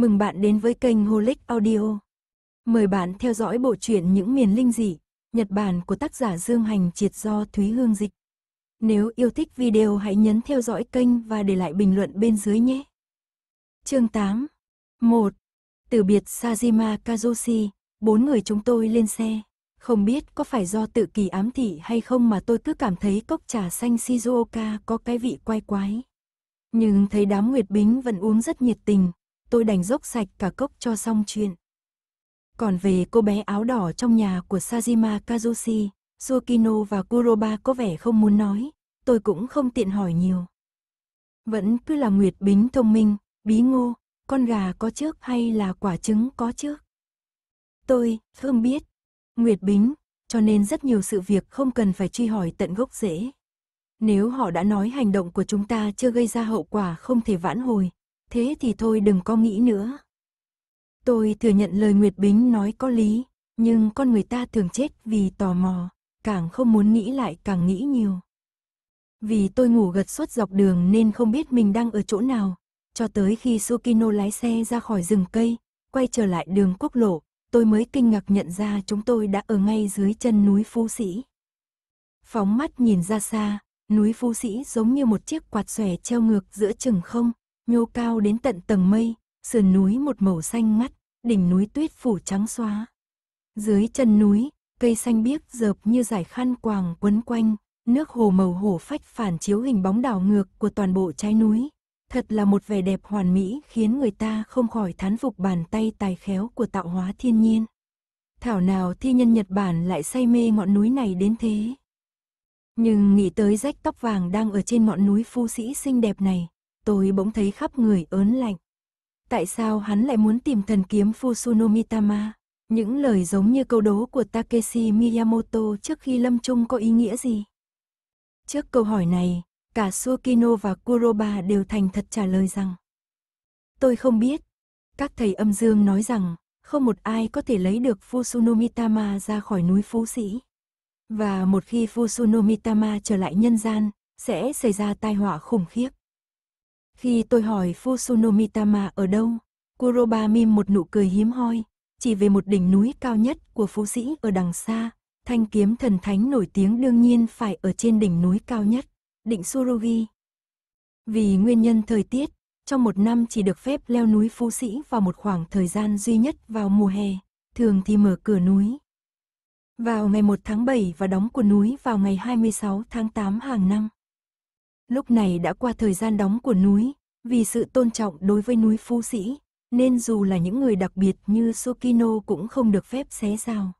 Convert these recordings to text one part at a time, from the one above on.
Mừng bạn đến với kênh Holic Audio. Mời bạn theo dõi bộ truyện Những miền linh dị, Nhật Bản của tác giả Dương Hành Triệt do Thúy Hương Dịch. Nếu yêu thích video hãy nhấn theo dõi kênh và để lại bình luận bên dưới nhé. Chương 8 1. Từ biệt Sajima Kazushi, bốn người chúng tôi lên xe. Không biết có phải do tự kỳ ám thị hay không mà tôi cứ cảm thấy cốc trà xanh Shizuoka có cái vị quay quái. Nhưng thấy đám Nguyệt Bính vẫn uống rất nhiệt tình, tôi đành dốc sạch cả cốc cho xong chuyện. Còn về cô bé áo đỏ trong nhà của Sajima Kazushi, Sukino và Kuroba có vẻ không muốn nói, tôi cũng không tiện hỏi nhiều. Vẫn cứ là Nguyệt Bính thông minh, bí ngô, con gà có trước hay là quả trứng có trước. Tôi không biết, Nguyệt Bính, cho nên rất nhiều sự việc không cần phải truy hỏi tận gốc rễ. Nếu họ đã nói hành động của chúng ta chưa gây ra hậu quả không thể vãn hồi, thế thì thôi đừng có nghĩ nữa. Tôi thừa nhận lời Nguyệt Bính nói có lý, nhưng con người ta thường chết vì tò mò, càng không muốn nghĩ lại càng nghĩ nhiều. Vì tôi ngủ gật suốt dọc đường nên không biết mình đang ở chỗ nào, cho tới khi Sukino lái xe ra khỏi rừng cây, quay trở lại đường quốc lộ, tôi mới kinh ngạc nhận ra chúng tôi đã ở ngay dưới chân núi Phú Sĩ. Phóng mắt nhìn ra xa, núi Phú Sĩ giống như một chiếc quạt xòe treo ngược giữa chừng không, nhô cao đến tận tầng mây, sườn núi một màu xanh ngắt, đỉnh núi tuyết phủ trắng xóa. Dưới chân núi, cây xanh biếc dợp như giải khăn quàng quấn quanh, nước hồ màu hổ phách phản chiếu hình bóng đảo ngược của toàn bộ trái núi. Thật là một vẻ đẹp hoàn mỹ khiến người ta không khỏi thán phục bàn tay tài khéo của tạo hóa thiên nhiên. Thảo nào thi nhân Nhật Bản lại say mê ngọn núi này đến thế. Nhưng nghĩ tới rách tóc vàng đang ở trên ngọn núi phu sĩ xinh đẹp này, tôi bỗng thấy khắp người ớn lạnh. Tại sao hắn lại muốn tìm thần kiếm Fusuno Mitama? Những lời giống như câu đố của Takeshi Miyamoto trước khi lâm chung có ý nghĩa gì? Trước câu hỏi này, cả Sukino và Kuroba đều thành thật trả lời rằng Tôi không biết. Các thầy âm dương nói rằng không một ai có thể lấy được Fusunomitama ra khỏi núi Phú Sĩ. Và một khi Fusunomitama trở lại nhân gian, sẽ xảy ra tai họa khủng khiếp. Khi tôi hỏi Fusunomitama ở đâu, Kuroba mim một nụ cười hiếm hoi, chỉ về một đỉnh núi cao nhất của phú sĩ ở đằng xa, thanh kiếm thần thánh nổi tiếng đương nhiên phải ở trên đỉnh núi cao nhất, đỉnh Surugi. Vì nguyên nhân thời tiết, trong một năm chỉ được phép leo núi phú sĩ vào một khoảng thời gian duy nhất vào mùa hè, thường thì mở cửa núi. Vào ngày 1 tháng 7 và đóng của núi vào ngày 26 tháng 8 hàng năm. Lúc này đã qua thời gian đóng của núi, vì sự tôn trọng đối với núi Phú Sĩ, nên dù là những người đặc biệt như Sukino cũng không được phép xé rào.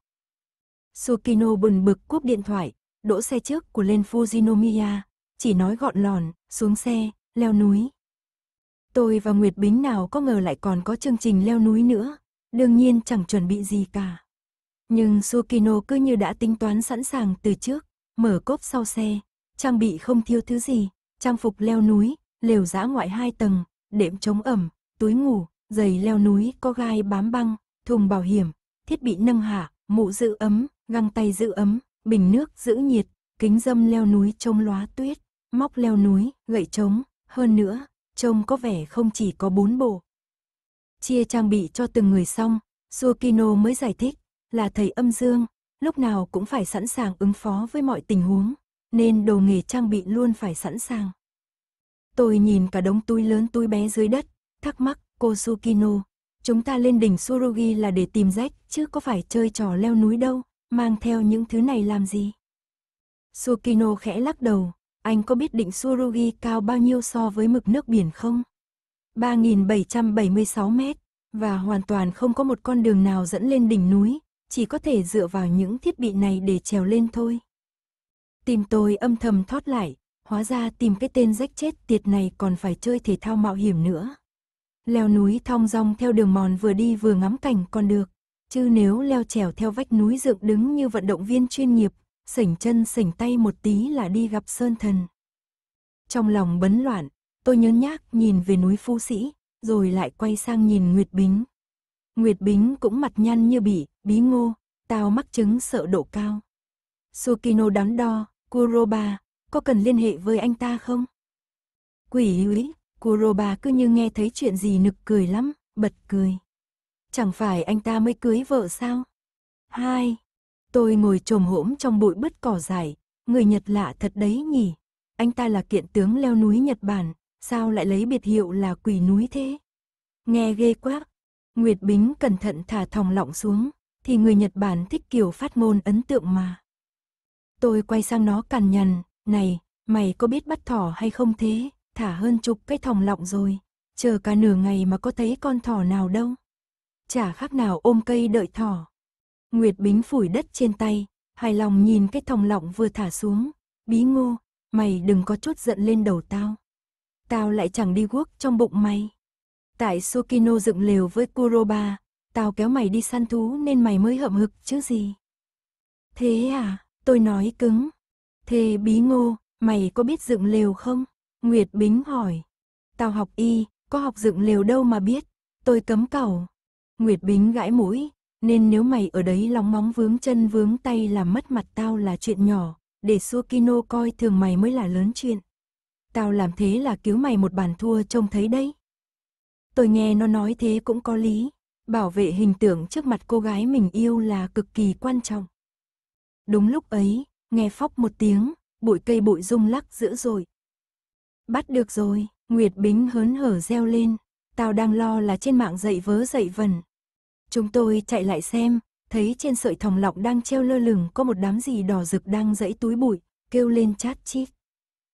Sukino bừng bực cúp điện thoại, đỗ xe trước của lên Fujinomiya, chỉ nói gọn lòn, xuống xe, leo núi. Tôi và Nguyệt Bính nào có ngờ lại còn có chương trình leo núi nữa, đương nhiên chẳng chuẩn bị gì cả. Nhưng Sukino cứ như đã tính toán sẵn sàng từ trước, mở cốp sau xe, trang bị không thiếu thứ gì, trang phục leo núi, lều giã ngoại hai tầng, đệm chống ẩm, túi ngủ, giày leo núi có gai bám băng, thùng bảo hiểm, thiết bị nâng hạ, mũ giữ ấm, găng tay giữ ấm, bình nước giữ nhiệt, kính dâm leo núi chống lóa tuyết, móc leo núi, gậy chống. hơn nữa, trông có vẻ không chỉ có bốn bộ. Chia trang bị cho từng người xong, Suokino mới giải thích, là thầy âm dương, lúc nào cũng phải sẵn sàng ứng phó với mọi tình huống nên đồ nghề trang bị luôn phải sẵn sàng. Tôi nhìn cả đống túi lớn túi bé dưới đất, thắc mắc, cô Sukino, chúng ta lên đỉnh Surugi là để tìm rách, chứ có phải chơi trò leo núi đâu, mang theo những thứ này làm gì? Sukino khẽ lắc đầu, anh có biết đỉnh Surugi cao bao nhiêu so với mực nước biển không? 3.776 mét, và hoàn toàn không có một con đường nào dẫn lên đỉnh núi, chỉ có thể dựa vào những thiết bị này để trèo lên thôi. Tìm tôi âm thầm thoát lại, hóa ra tìm cái tên rách chết tiệt này còn phải chơi thể thao mạo hiểm nữa. Leo núi thong dong theo đường mòn vừa đi vừa ngắm cảnh còn được, chứ nếu leo trèo theo vách núi dựng đứng như vận động viên chuyên nghiệp, sỉnh chân sỉnh tay một tí là đi gặp sơn thần. Trong lòng bấn loạn, tôi nhớ nhác nhìn về núi Phú Sĩ, rồi lại quay sang nhìn Nguyệt Bính. Nguyệt Bính cũng mặt nhăn như bị, bí ngô, tao mắc chứng sợ độ cao. Sukino đắn đo, Kuroba, có cần liên hệ với anh ta không? Quỷ úy, Kuroba cứ như nghe thấy chuyện gì nực cười lắm, bật cười. Chẳng phải anh ta mới cưới vợ sao? Hai, tôi ngồi trồm hổm trong bụi bứt cỏ dài, người Nhật lạ thật đấy nhỉ? Anh ta là kiện tướng leo núi Nhật Bản, sao lại lấy biệt hiệu là quỷ núi thế? Nghe ghê quá. Nguyệt Bính cẩn thận thả thòng lọng xuống, thì người Nhật Bản thích kiểu phát ngôn ấn tượng mà. Tôi quay sang nó cằn nhằn, này, mày có biết bắt thỏ hay không thế, thả hơn chục cái thòng lọng rồi, chờ cả nửa ngày mà có thấy con thỏ nào đâu. Chả khác nào ôm cây đợi thỏ. Nguyệt Bính phủi đất trên tay, hài lòng nhìn cái thòng lọng vừa thả xuống, bí ngô, mày đừng có chút giận lên đầu tao. Tao lại chẳng đi guốc trong bụng mày. Tại Sokino dựng lều với Kuroba, tao kéo mày đi săn thú nên mày mới hậm hực chứ gì. Thế à? Tôi nói cứng. Thề bí ngô, mày có biết dựng lều không? Nguyệt Bính hỏi. Tao học y, có học dựng lều đâu mà biết. Tôi cấm cầu. Nguyệt Bính gãi mũi. Nên nếu mày ở đấy lóng móng vướng chân vướng tay làm mất mặt tao là chuyện nhỏ. Để Suakino coi thường mày mới là lớn chuyện. Tao làm thế là cứu mày một bàn thua trông thấy đấy. Tôi nghe nó nói thế cũng có lý. Bảo vệ hình tượng trước mặt cô gái mình yêu là cực kỳ quan trọng. Đúng lúc ấy, nghe phóc một tiếng, bụi cây bụi rung lắc dữ dội. Bắt được rồi, Nguyệt Bính hớn hở reo lên, tao đang lo là trên mạng dậy vớ dậy vần. Chúng tôi chạy lại xem, thấy trên sợi thòng lọng đang treo lơ lửng có một đám gì đỏ rực đang dẫy túi bụi, kêu lên chát chít.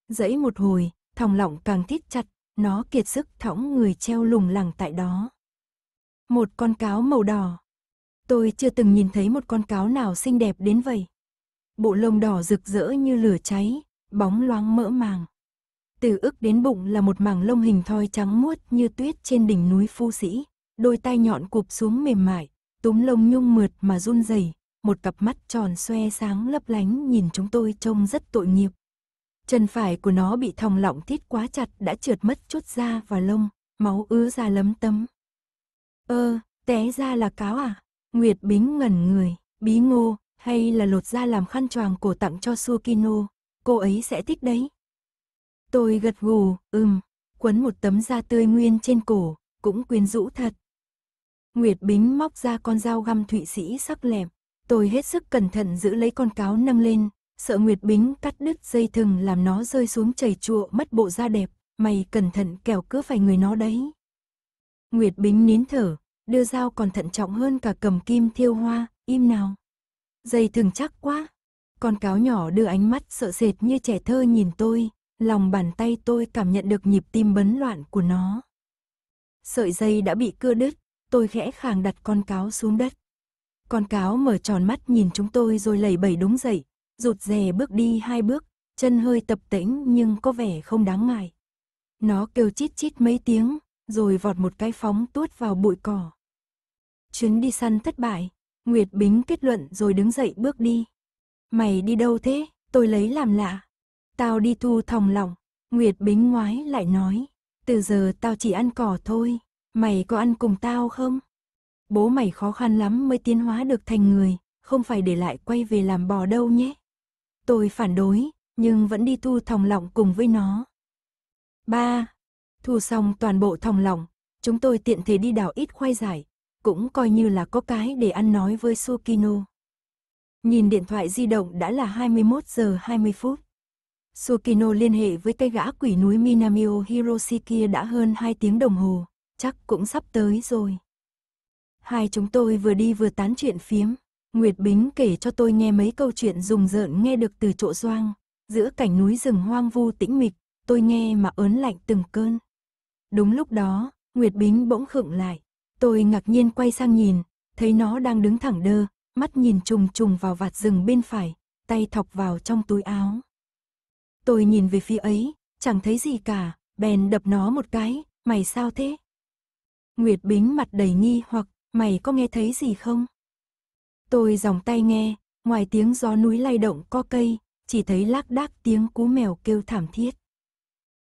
Dẫy một hồi, thòng lọng càng thít chặt, nó kiệt sức thõng người treo lủng lẳng tại đó. Một con cáo màu đỏ. Tôi chưa từng nhìn thấy một con cáo nào xinh đẹp đến vậy bộ lông đỏ rực rỡ như lửa cháy, bóng loáng mỡ màng. Từ ức đến bụng là một mảng lông hình thoi trắng muốt như tuyết trên đỉnh núi Phu Sĩ, đôi tay nhọn cụp xuống mềm mại, túm lông nhung mượt mà run rẩy, một cặp mắt tròn xoe sáng lấp lánh nhìn chúng tôi trông rất tội nghiệp. Chân phải của nó bị thòng lọng thít quá chặt đã trượt mất chút da và lông, máu ứa ra lấm tấm. Ơ, ờ, té ra là cáo à? Nguyệt Bính ngẩn người, bí ngô, hay là lột ra làm khăn choàng cổ tặng cho Sukino, cô ấy sẽ thích đấy. Tôi gật gù, ừm, quấn một tấm da tươi nguyên trên cổ, cũng quyến rũ thật. Nguyệt Bính móc ra con dao găm thụy sĩ sắc lẹm, tôi hết sức cẩn thận giữ lấy con cáo nâng lên, sợ Nguyệt Bính cắt đứt dây thừng làm nó rơi xuống chảy chụa mất bộ da đẹp, mày cẩn thận kẻo cứ phải người nó đấy. Nguyệt Bính nín thở, đưa dao còn thận trọng hơn cả cầm kim thiêu hoa, im nào dây thường chắc quá. Con cáo nhỏ đưa ánh mắt sợ sệt như trẻ thơ nhìn tôi, lòng bàn tay tôi cảm nhận được nhịp tim bấn loạn của nó. Sợi dây đã bị cưa đứt, tôi khẽ khàng đặt con cáo xuống đất. Con cáo mở tròn mắt nhìn chúng tôi rồi lẩy bẩy đúng dậy, rụt rè bước đi hai bước, chân hơi tập tĩnh nhưng có vẻ không đáng ngại. Nó kêu chít chít mấy tiếng, rồi vọt một cái phóng tuốt vào bụi cỏ. Chuyến đi săn thất bại, Nguyệt Bính kết luận rồi đứng dậy bước đi. Mày đi đâu thế? Tôi lấy làm lạ. Tao đi thu thòng lỏng. Nguyệt Bính ngoái lại nói. Từ giờ tao chỉ ăn cỏ thôi. Mày có ăn cùng tao không? Bố mày khó khăn lắm mới tiến hóa được thành người. Không phải để lại quay về làm bò đâu nhé. Tôi phản đối, nhưng vẫn đi thu thòng lỏng cùng với nó. Ba, Thu xong toàn bộ thòng lỏng, chúng tôi tiện thể đi đào ít khoai giải, cũng coi như là có cái để ăn nói với Sukino. Nhìn điện thoại di động đã là 21 giờ 20 phút. Sukino liên hệ với cái gã quỷ núi Minamio Hiroshi kia đã hơn 2 tiếng đồng hồ, chắc cũng sắp tới rồi. Hai chúng tôi vừa đi vừa tán chuyện phiếm, Nguyệt Bính kể cho tôi nghe mấy câu chuyện rùng rợn nghe được từ chỗ doang, giữa cảnh núi rừng hoang vu tĩnh mịch, tôi nghe mà ớn lạnh từng cơn. Đúng lúc đó, Nguyệt Bính bỗng khựng lại, Tôi ngạc nhiên quay sang nhìn, thấy nó đang đứng thẳng đơ, mắt nhìn trùng trùng vào vạt rừng bên phải, tay thọc vào trong túi áo. Tôi nhìn về phía ấy, chẳng thấy gì cả, bèn đập nó một cái, mày sao thế? Nguyệt Bính mặt đầy nghi hoặc, mày có nghe thấy gì không? Tôi dòng tay nghe, ngoài tiếng gió núi lay động co cây, chỉ thấy lác đác tiếng cú mèo kêu thảm thiết.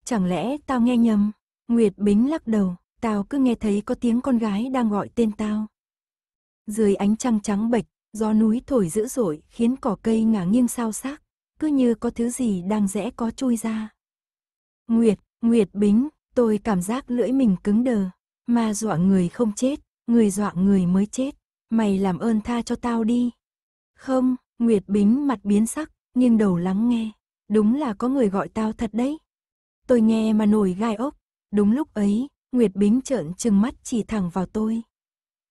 Chẳng lẽ tao nghe nhầm? Nguyệt Bính lắc đầu. Tao cứ nghe thấy có tiếng con gái đang gọi tên tao. Dưới ánh trăng trắng bệch, gió núi thổi dữ dội khiến cỏ cây ngả nghiêng sao sắc, cứ như có thứ gì đang rẽ có chui ra. Nguyệt, Nguyệt Bính, tôi cảm giác lưỡi mình cứng đờ, mà dọa người không chết, người dọa người mới chết, mày làm ơn tha cho tao đi. Không, Nguyệt Bính mặt biến sắc, nghiêng đầu lắng nghe, đúng là có người gọi tao thật đấy. Tôi nghe mà nổi gai ốc, đúng lúc ấy, Nguyệt Bính trợn trừng mắt chỉ thẳng vào tôi.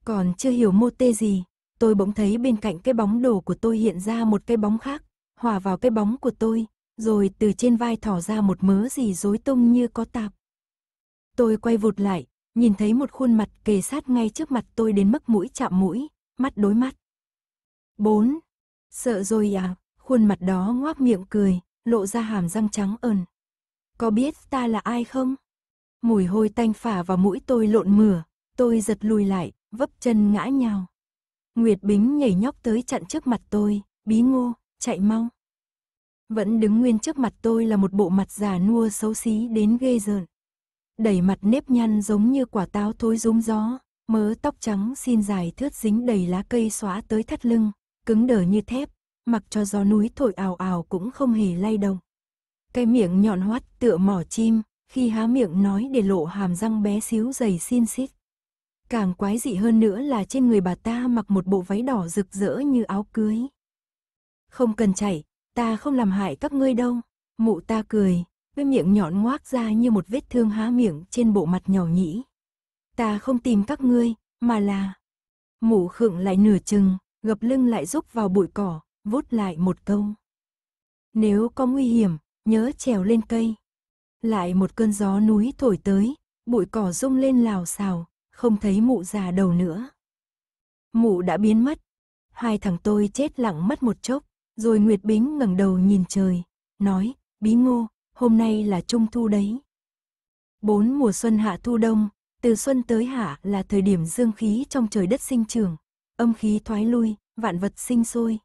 Còn chưa hiểu mô tê gì, tôi bỗng thấy bên cạnh cái bóng đồ của tôi hiện ra một cái bóng khác, hòa vào cái bóng của tôi, rồi từ trên vai thỏ ra một mớ gì rối tung như có tạp. Tôi quay vụt lại, nhìn thấy một khuôn mặt kề sát ngay trước mặt tôi đến mức mũi chạm mũi, mắt đối mắt. 4. Sợ rồi à, khuôn mặt đó ngoác miệng cười, lộ ra hàm răng trắng ẩn. Có biết ta là ai không? mùi hôi tanh phả vào mũi tôi lộn mửa, tôi giật lùi lại, vấp chân ngã nhào. Nguyệt Bính nhảy nhóc tới chặn trước mặt tôi, bí ngô, chạy mau. Vẫn đứng nguyên trước mặt tôi là một bộ mặt già nua xấu xí đến ghê rợn. Đẩy mặt nếp nhăn giống như quả táo thối rúng gió, mớ tóc trắng xin dài thướt dính đầy lá cây xóa tới thắt lưng, cứng đờ như thép, mặc cho gió núi thổi ào ào cũng không hề lay động. Cái miệng nhọn hoắt tựa mỏ chim, khi há miệng nói để lộ hàm răng bé xíu dày xin xít. Càng quái dị hơn nữa là trên người bà ta mặc một bộ váy đỏ rực rỡ như áo cưới. Không cần chảy, ta không làm hại các ngươi đâu. Mụ ta cười, với miệng nhọn ngoác ra như một vết thương há miệng trên bộ mặt nhỏ nhĩ. Ta không tìm các ngươi, mà là... Mụ khựng lại nửa chừng, gập lưng lại rúc vào bụi cỏ, vút lại một câu. Nếu có nguy hiểm, nhớ trèo lên cây lại một cơn gió núi thổi tới, bụi cỏ rung lên lào xào, không thấy mụ già đầu nữa. Mụ đã biến mất. Hai thằng tôi chết lặng mất một chốc, rồi Nguyệt Bính ngẩng đầu nhìn trời, nói, bí ngô, hôm nay là trung thu đấy. Bốn mùa xuân hạ thu đông, từ xuân tới hạ là thời điểm dương khí trong trời đất sinh trưởng, âm khí thoái lui, vạn vật sinh sôi.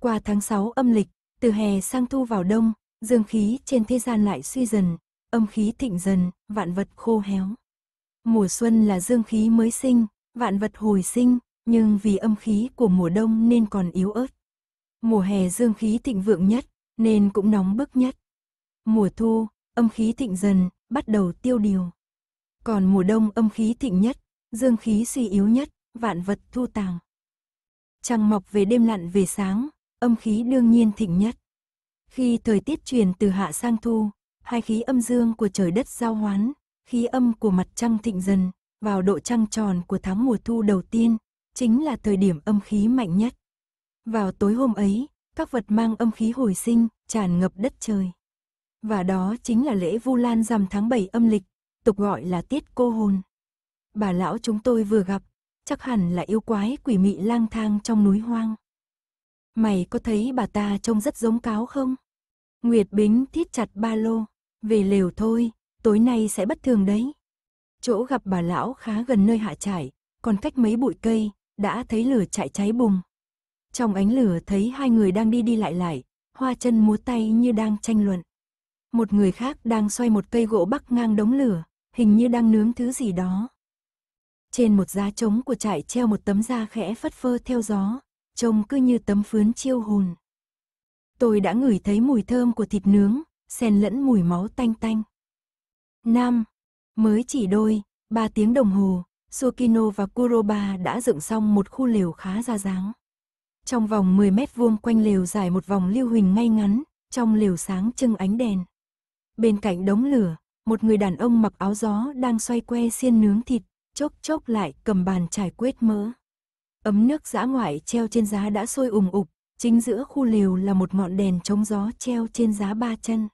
Qua tháng 6 âm lịch, từ hè sang thu vào đông, dương khí trên thế gian lại suy dần, âm khí thịnh dần, vạn vật khô héo. Mùa xuân là dương khí mới sinh, vạn vật hồi sinh, nhưng vì âm khí của mùa đông nên còn yếu ớt. Mùa hè dương khí thịnh vượng nhất, nên cũng nóng bức nhất. Mùa thu, âm khí thịnh dần, bắt đầu tiêu điều. Còn mùa đông âm khí thịnh nhất, dương khí suy yếu nhất, vạn vật thu tàng. Trăng mọc về đêm lặn về sáng, âm khí đương nhiên thịnh nhất. Khi thời tiết chuyển từ hạ sang thu, hai khí âm dương của trời đất giao hoán, khí âm của mặt trăng thịnh dần, vào độ trăng tròn của tháng mùa thu đầu tiên, chính là thời điểm âm khí mạnh nhất. Vào tối hôm ấy, các vật mang âm khí hồi sinh, tràn ngập đất trời. Và đó chính là lễ Vu Lan rằm tháng 7 âm lịch, tục gọi là tiết cô hồn. Bà lão chúng tôi vừa gặp, chắc hẳn là yêu quái quỷ mị lang thang trong núi hoang. Mày có thấy bà ta trông rất giống cáo không? Nguyệt Bính thít chặt ba lô. Về lều thôi, tối nay sẽ bất thường đấy. Chỗ gặp bà lão khá gần nơi hạ trải, còn cách mấy bụi cây, đã thấy lửa chạy cháy bùng. Trong ánh lửa thấy hai người đang đi đi lại lại, hoa chân múa tay như đang tranh luận. Một người khác đang xoay một cây gỗ bắc ngang đống lửa, hình như đang nướng thứ gì đó. Trên một giá trống của trại treo một tấm da khẽ phất phơ theo gió, trông cứ như tấm phướn chiêu hồn. Tôi đã ngửi thấy mùi thơm của thịt nướng, xen lẫn mùi máu tanh tanh. Nam, mới chỉ đôi, ba tiếng đồng hồ, Sokino và Kuroba đã dựng xong một khu lều khá ra dáng. Trong vòng 10 mét vuông quanh lều dài một vòng lưu huỳnh ngay ngắn, trong lều sáng trưng ánh đèn. Bên cạnh đống lửa, một người đàn ông mặc áo gió đang xoay que xiên nướng thịt, chốc chốc lại cầm bàn trải quét mỡ. Ấm nước dã ngoại treo trên giá đã sôi ủng ục, chính giữa khu lều là một ngọn đèn chống gió treo trên giá ba chân.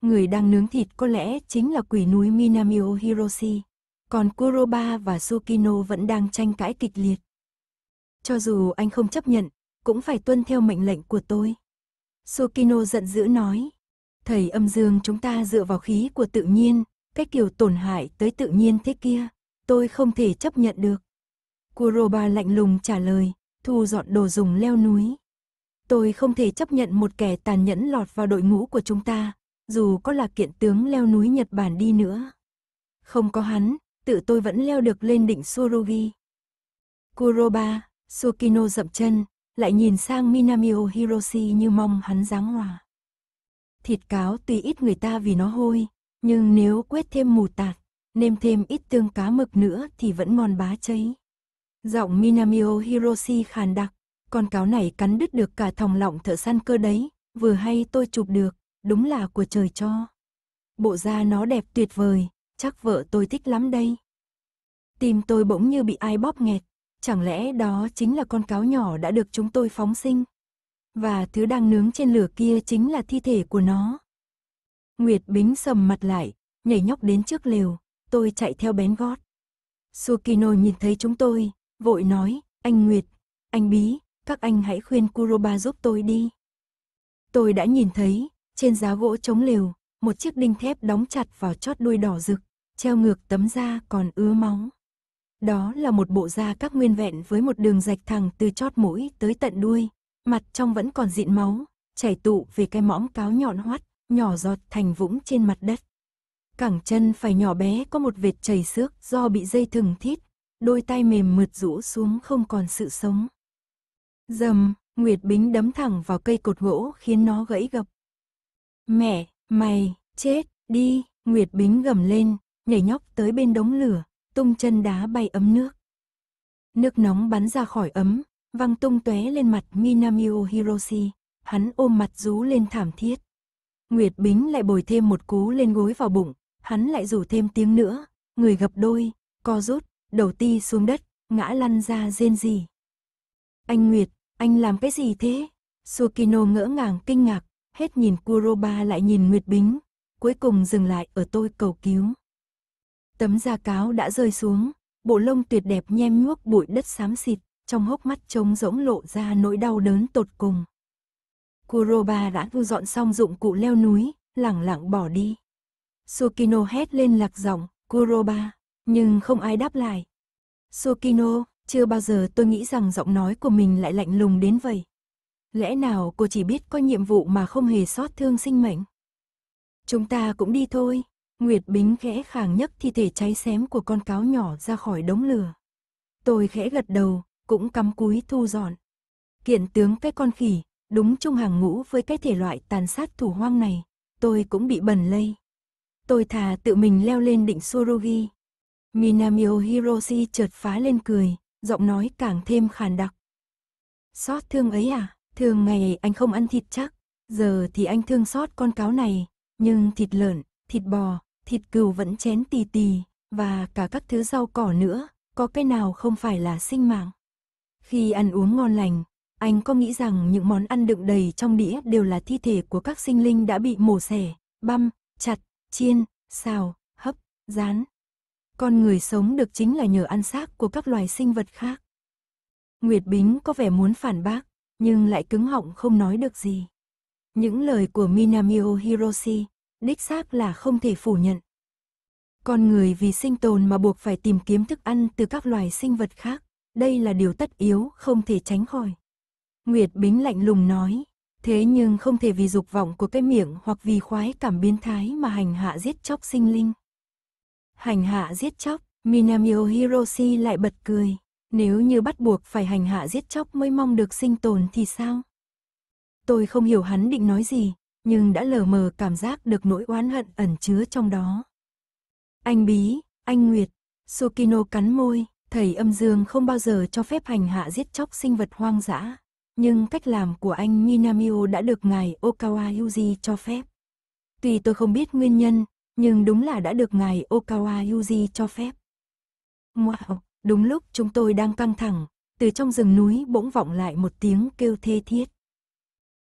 Người đang nướng thịt có lẽ chính là quỷ núi Minamio Hiroshi, còn Kuroba và Sukino vẫn đang tranh cãi kịch liệt. Cho dù anh không chấp nhận, cũng phải tuân theo mệnh lệnh của tôi. Sukino giận dữ nói, thầy âm dương chúng ta dựa vào khí của tự nhiên, cách kiểu tổn hại tới tự nhiên thế kia, tôi không thể chấp nhận được. Kuroba lạnh lùng trả lời, thu dọn đồ dùng leo núi. Tôi không thể chấp nhận một kẻ tàn nhẫn lọt vào đội ngũ của chúng ta, dù có là kiện tướng leo núi Nhật Bản đi nữa. Không có hắn, tự tôi vẫn leo được lên đỉnh Surugi. Kuroba, Sukino dậm chân, lại nhìn sang Minamio Hiroshi như mong hắn giáng hòa. Thịt cáo tuy ít người ta vì nó hôi, nhưng nếu quét thêm mù tạt, nêm thêm ít tương cá mực nữa thì vẫn ngon bá cháy. Giọng Minamio Hiroshi khàn đặc, con cáo này cắn đứt được cả thòng lọng thợ săn cơ đấy, vừa hay tôi chụp được, đúng là của trời cho. Bộ da nó đẹp tuyệt vời, chắc vợ tôi thích lắm đây. Tim tôi bỗng như bị ai bóp nghẹt, chẳng lẽ đó chính là con cáo nhỏ đã được chúng tôi phóng sinh? Và thứ đang nướng trên lửa kia chính là thi thể của nó. Nguyệt Bính sầm mặt lại, nhảy nhóc đến trước lều, tôi chạy theo bén gót. Sukino nhìn thấy chúng tôi, vội nói, anh Nguyệt, anh Bí, các anh hãy khuyên Kuroba giúp tôi đi. Tôi đã nhìn thấy, trên giá gỗ chống lều, một chiếc đinh thép đóng chặt vào chót đuôi đỏ rực, treo ngược tấm da còn ứa máu. Đó là một bộ da các nguyên vẹn với một đường rạch thẳng từ chót mũi tới tận đuôi, mặt trong vẫn còn dịn máu, chảy tụ về cái mõm cáo nhọn hoắt, nhỏ giọt thành vũng trên mặt đất. Cẳng chân phải nhỏ bé có một vệt chảy xước do bị dây thừng thít, đôi tay mềm mượt rũ xuống không còn sự sống. Dầm, Nguyệt Bính đấm thẳng vào cây cột gỗ khiến nó gãy gập. Mẹ, mày, chết, đi, Nguyệt Bính gầm lên, nhảy nhóc tới bên đống lửa, tung chân đá bay ấm nước. Nước nóng bắn ra khỏi ấm, văng tung tóe lên mặt Minamio Hiroshi, hắn ôm mặt rú lên thảm thiết. Nguyệt Bính lại bồi thêm một cú lên gối vào bụng, hắn lại rủ thêm tiếng nữa, người gập đôi, co rút, đầu ti xuống đất, ngã lăn ra rên rỉ. Anh Nguyệt, anh làm cái gì thế? Sukino ngỡ ngàng kinh ngạc, hết nhìn Kuroba lại nhìn Nguyệt Bính, cuối cùng dừng lại ở tôi cầu cứu. Tấm da cáo đã rơi xuống, bộ lông tuyệt đẹp nhem nhuốc bụi đất xám xịt, trong hốc mắt trống rỗng lộ ra nỗi đau đớn tột cùng. Kuroba đã thu dọn xong dụng cụ leo núi, lẳng lặng bỏ đi. Sukino hét lên lạc giọng, Kuroba. Nhưng không ai đáp lại. Sokino, chưa bao giờ tôi nghĩ rằng giọng nói của mình lại lạnh lùng đến vậy. Lẽ nào cô chỉ biết có nhiệm vụ mà không hề xót thương sinh mệnh? Chúng ta cũng đi thôi. Nguyệt Bính khẽ khàng nhấc thi thể cháy xém của con cáo nhỏ ra khỏi đống lửa. Tôi khẽ gật đầu, cũng cắm cúi thu dọn. Kiện tướng cái con khỉ, đúng trong hàng ngũ với cái thể loại tàn sát thủ hoang này, tôi cũng bị bẩn lây. Tôi thà tự mình leo lên đỉnh Surugi, Minamio Hiroshi chợt phá lên cười, giọng nói càng thêm khàn đặc. Xót thương ấy à, thường ngày anh không ăn thịt chắc, giờ thì anh thương xót con cáo này, nhưng thịt lợn, thịt bò, thịt cừu vẫn chén tì tì, và cả các thứ rau cỏ nữa, có cái nào không phải là sinh mạng. Khi ăn uống ngon lành, anh có nghĩ rằng những món ăn đựng đầy trong đĩa đều là thi thể của các sinh linh đã bị mổ xẻ, băm, chặt, chiên, xào, hấp, rán, con người sống được chính là nhờ ăn xác của các loài sinh vật khác. Nguyệt Bính có vẻ muốn phản bác, nhưng lại cứng họng không nói được gì. Những lời của Minamio Hiroshi, đích xác là không thể phủ nhận. Con người vì sinh tồn mà buộc phải tìm kiếm thức ăn từ các loài sinh vật khác, đây là điều tất yếu không thể tránh khỏi. Nguyệt Bính lạnh lùng nói, thế nhưng không thể vì dục vọng của cái miệng hoặc vì khoái cảm biến thái mà hành hạ giết chóc sinh linh hành hạ giết chóc, Minamio Hiroshi lại bật cười. Nếu như bắt buộc phải hành hạ giết chóc mới mong được sinh tồn thì sao? Tôi không hiểu hắn định nói gì, nhưng đã lờ mờ cảm giác được nỗi oán hận ẩn chứa trong đó. Anh Bí, anh Nguyệt, Sukino cắn môi, thầy âm dương không bao giờ cho phép hành hạ giết chóc sinh vật hoang dã, nhưng cách làm của anh Minamio đã được ngài Okawa Yuji cho phép. Tuy tôi không biết nguyên nhân, nhưng đúng là đã được ngài Okawa Yuji cho phép. Wow, đúng lúc chúng tôi đang căng thẳng, từ trong rừng núi bỗng vọng lại một tiếng kêu thê thiết.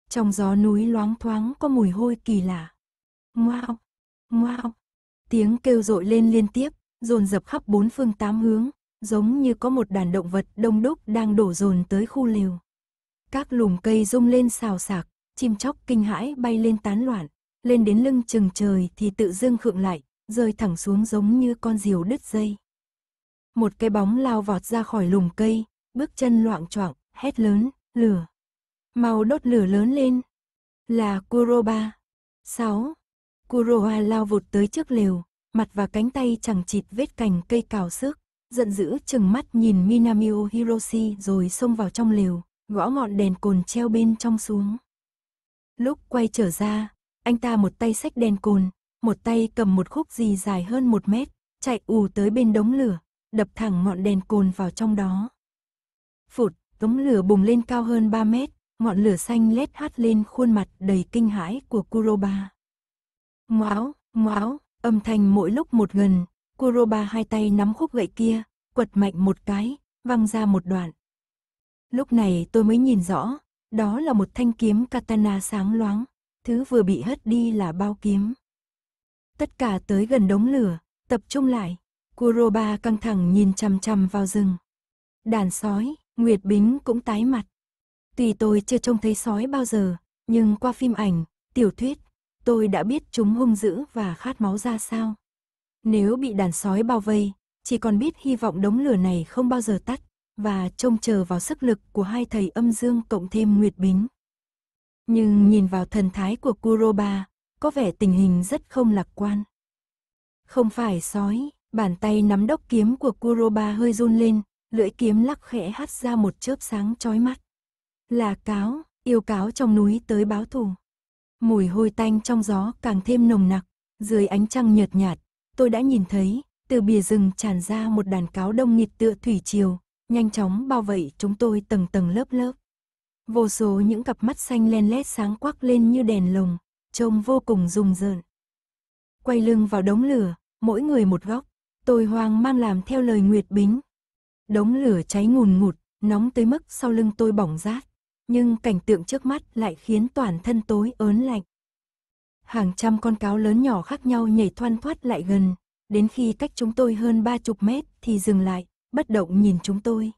Trong gió núi loáng thoáng có mùi hôi kỳ lạ. Wow, wow, tiếng kêu rội lên liên tiếp, dồn dập khắp bốn phương tám hướng, giống như có một đàn động vật đông đúc đang đổ dồn tới khu lều. Các lùm cây rung lên xào xạc, chim chóc kinh hãi bay lên tán loạn, lên đến lưng chừng trời thì tự dưng khựng lại, rơi thẳng xuống giống như con diều đứt dây. Một cái bóng lao vọt ra khỏi lùm cây, bước chân loạn choạng, hét lớn, lửa. Màu đốt lửa lớn lên. Là Kuroba. 6. Kuroha lao vụt tới trước lều, mặt và cánh tay chẳng chịt vết cành cây cào xước, giận dữ chừng mắt nhìn Minamio Hiroshi rồi xông vào trong lều, gõ ngọn đèn cồn treo bên trong xuống. Lúc quay trở ra, anh ta một tay sách đèn cồn, một tay cầm một khúc gì dài hơn một mét, chạy ù tới bên đống lửa, đập thẳng ngọn đèn cồn vào trong đó. Phụt, đống lửa bùng lên cao hơn 3 mét, ngọn lửa xanh lét hát lên khuôn mặt đầy kinh hãi của Kuroba. Ngoáo, ngoáo, âm thanh mỗi lúc một gần, Kuroba hai tay nắm khúc gậy kia, quật mạnh một cái, văng ra một đoạn. Lúc này tôi mới nhìn rõ, đó là một thanh kiếm katana sáng loáng, thứ vừa bị hất đi là bao kiếm. Tất cả tới gần đống lửa, tập trung lại. Kuroba căng thẳng nhìn chằm chằm vào rừng. Đàn sói, Nguyệt Bính cũng tái mặt. Tuy tôi chưa trông thấy sói bao giờ, nhưng qua phim ảnh, tiểu thuyết, tôi đã biết chúng hung dữ và khát máu ra sao. Nếu bị đàn sói bao vây, chỉ còn biết hy vọng đống lửa này không bao giờ tắt, và trông chờ vào sức lực của hai thầy âm dương cộng thêm Nguyệt Bính. Nhưng nhìn vào thần thái của Kuroba, có vẻ tình hình rất không lạc quan. Không phải sói, bàn tay nắm đốc kiếm của Kuroba hơi run lên, lưỡi kiếm lắc khẽ hắt ra một chớp sáng chói mắt. Là cáo, yêu cáo trong núi tới báo thù. Mùi hôi tanh trong gió càng thêm nồng nặc, dưới ánh trăng nhợt nhạt, tôi đã nhìn thấy, từ bìa rừng tràn ra một đàn cáo đông nghịt tựa thủy triều, nhanh chóng bao vây chúng tôi tầng tầng lớp lớp vô số những cặp mắt xanh len lét sáng quắc lên như đèn lồng, trông vô cùng rùng rợn. Quay lưng vào đống lửa, mỗi người một góc, tôi hoang mang làm theo lời Nguyệt Bính. Đống lửa cháy ngùn ngụt, nóng tới mức sau lưng tôi bỏng rát, nhưng cảnh tượng trước mắt lại khiến toàn thân tối ớn lạnh. Hàng trăm con cáo lớn nhỏ khác nhau nhảy thoăn thoát lại gần, đến khi cách chúng tôi hơn ba chục mét thì dừng lại, bất động nhìn chúng tôi.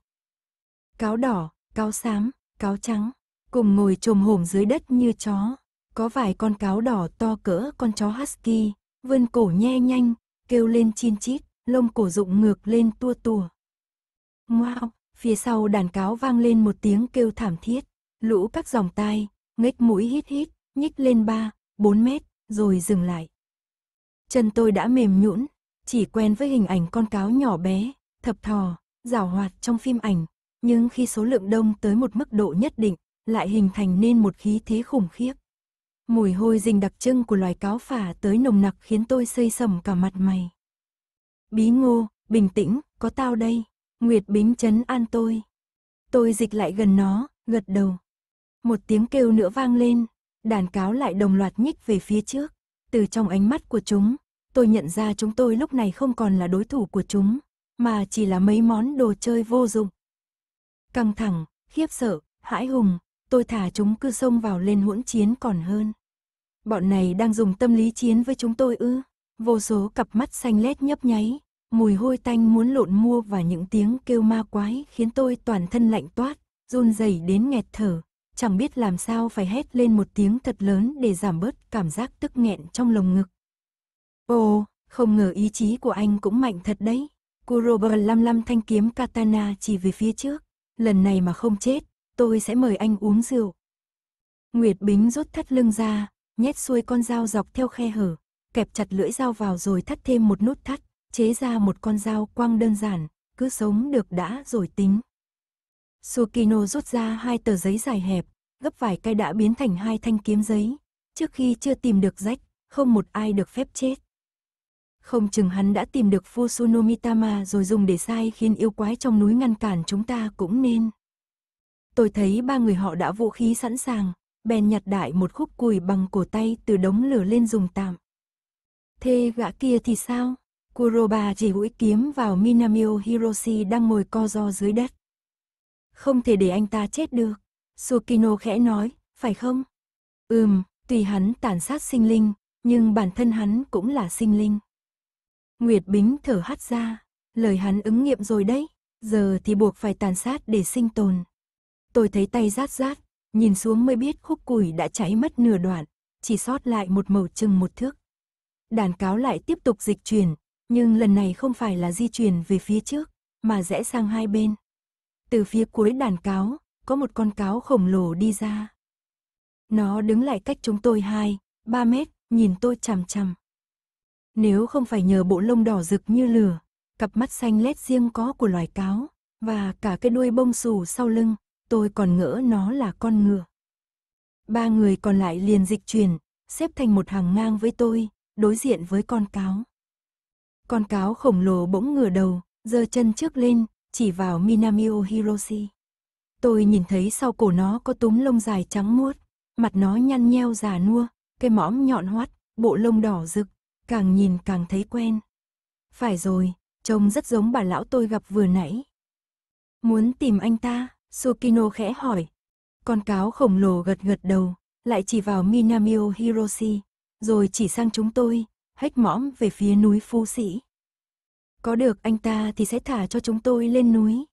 Cáo đỏ, cáo xám, cáo trắng, cùng ngồi trồm hổm dưới đất như chó. Có vài con cáo đỏ to cỡ con chó husky, vươn cổ nhe nhanh, kêu lên chin chít, lông cổ rụng ngược lên tua tùa. Wow, phía sau đàn cáo vang lên một tiếng kêu thảm thiết, lũ các dòng tai, ngách mũi hít hít, nhích lên 3, 4 mét, rồi dừng lại. Chân tôi đã mềm nhũn, chỉ quen với hình ảnh con cáo nhỏ bé, thập thò, rào hoạt trong phim ảnh, nhưng khi số lượng đông tới một mức độ nhất định, lại hình thành nên một khí thế khủng khiếp. Mùi hôi rình đặc trưng của loài cáo phả tới nồng nặc khiến tôi xây sầm cả mặt mày. Bí ngô, bình tĩnh, có tao đây. Nguyệt bính chấn an tôi. Tôi dịch lại gần nó, gật đầu. Một tiếng kêu nữa vang lên, đàn cáo lại đồng loạt nhích về phía trước. Từ trong ánh mắt của chúng, tôi nhận ra chúng tôi lúc này không còn là đối thủ của chúng, mà chỉ là mấy món đồ chơi vô dụng căng thẳng, khiếp sợ, hãi hùng, tôi thả chúng cứ xông vào lên hỗn chiến còn hơn. Bọn này đang dùng tâm lý chiến với chúng tôi ư? Vô số cặp mắt xanh lét nhấp nháy, mùi hôi tanh muốn lộn mua và những tiếng kêu ma quái khiến tôi toàn thân lạnh toát, run rẩy đến nghẹt thở, chẳng biết làm sao phải hét lên một tiếng thật lớn để giảm bớt cảm giác tức nghẹn trong lồng ngực. Ồ, không ngờ ý chí của anh cũng mạnh thật đấy. Kuroba lăm lăm thanh kiếm katana chỉ về phía trước, lần này mà không chết, tôi sẽ mời anh uống rượu. Nguyệt Bính rút thắt lưng ra, nhét xuôi con dao dọc theo khe hở, kẹp chặt lưỡi dao vào rồi thắt thêm một nút thắt, chế ra một con dao quang đơn giản, cứ sống được đã rồi tính. Sukino rút ra hai tờ giấy dài hẹp, gấp vài cây đã biến thành hai thanh kiếm giấy. Trước khi chưa tìm được rách, không một ai được phép chết. Không chừng hắn đã tìm được Fusunomitama rồi dùng để sai khiến yêu quái trong núi ngăn cản chúng ta cũng nên. Tôi thấy ba người họ đã vũ khí sẵn sàng, bèn nhặt đại một khúc cùi bằng cổ tay từ đống lửa lên dùng tạm. Thế gã kia thì sao? Kuroba chỉ hũi kiếm vào Minamio Hiroshi đang ngồi co ro dưới đất. Không thể để anh ta chết được. Sukino khẽ nói, phải không? Ừm, tùy hắn tàn sát sinh linh, nhưng bản thân hắn cũng là sinh linh. Nguyệt Bính thở hắt ra, lời hắn ứng nghiệm rồi đấy, giờ thì buộc phải tàn sát để sinh tồn. Tôi thấy tay rát rát, nhìn xuống mới biết khúc củi đã cháy mất nửa đoạn, chỉ sót lại một màu chừng một thước. Đàn cáo lại tiếp tục dịch chuyển, nhưng lần này không phải là di chuyển về phía trước, mà rẽ sang hai bên. Từ phía cuối đàn cáo, có một con cáo khổng lồ đi ra. Nó đứng lại cách chúng tôi hai, ba mét, nhìn tôi chằm chằm. Nếu không phải nhờ bộ lông đỏ rực như lửa, cặp mắt xanh lét riêng có của loài cáo, và cả cái đuôi bông xù sau lưng, tôi còn ngỡ nó là con ngựa. Ba người còn lại liền dịch chuyển, xếp thành một hàng ngang với tôi, đối diện với con cáo. Con cáo khổng lồ bỗng ngửa đầu, giơ chân trước lên, chỉ vào Minamio Hiroshi. Tôi nhìn thấy sau cổ nó có túm lông dài trắng muốt, mặt nó nhăn nheo già nua, cái mõm nhọn hoắt, bộ lông đỏ rực, càng nhìn càng thấy quen. Phải rồi, trông rất giống bà lão tôi gặp vừa nãy. Muốn tìm anh ta, Sukino khẽ hỏi. Con cáo khổng lồ gật gật đầu, lại chỉ vào Minamio Hiroshi, rồi chỉ sang chúng tôi, hách mõm về phía núi Phú Sĩ. Có được anh ta thì sẽ thả cho chúng tôi lên núi.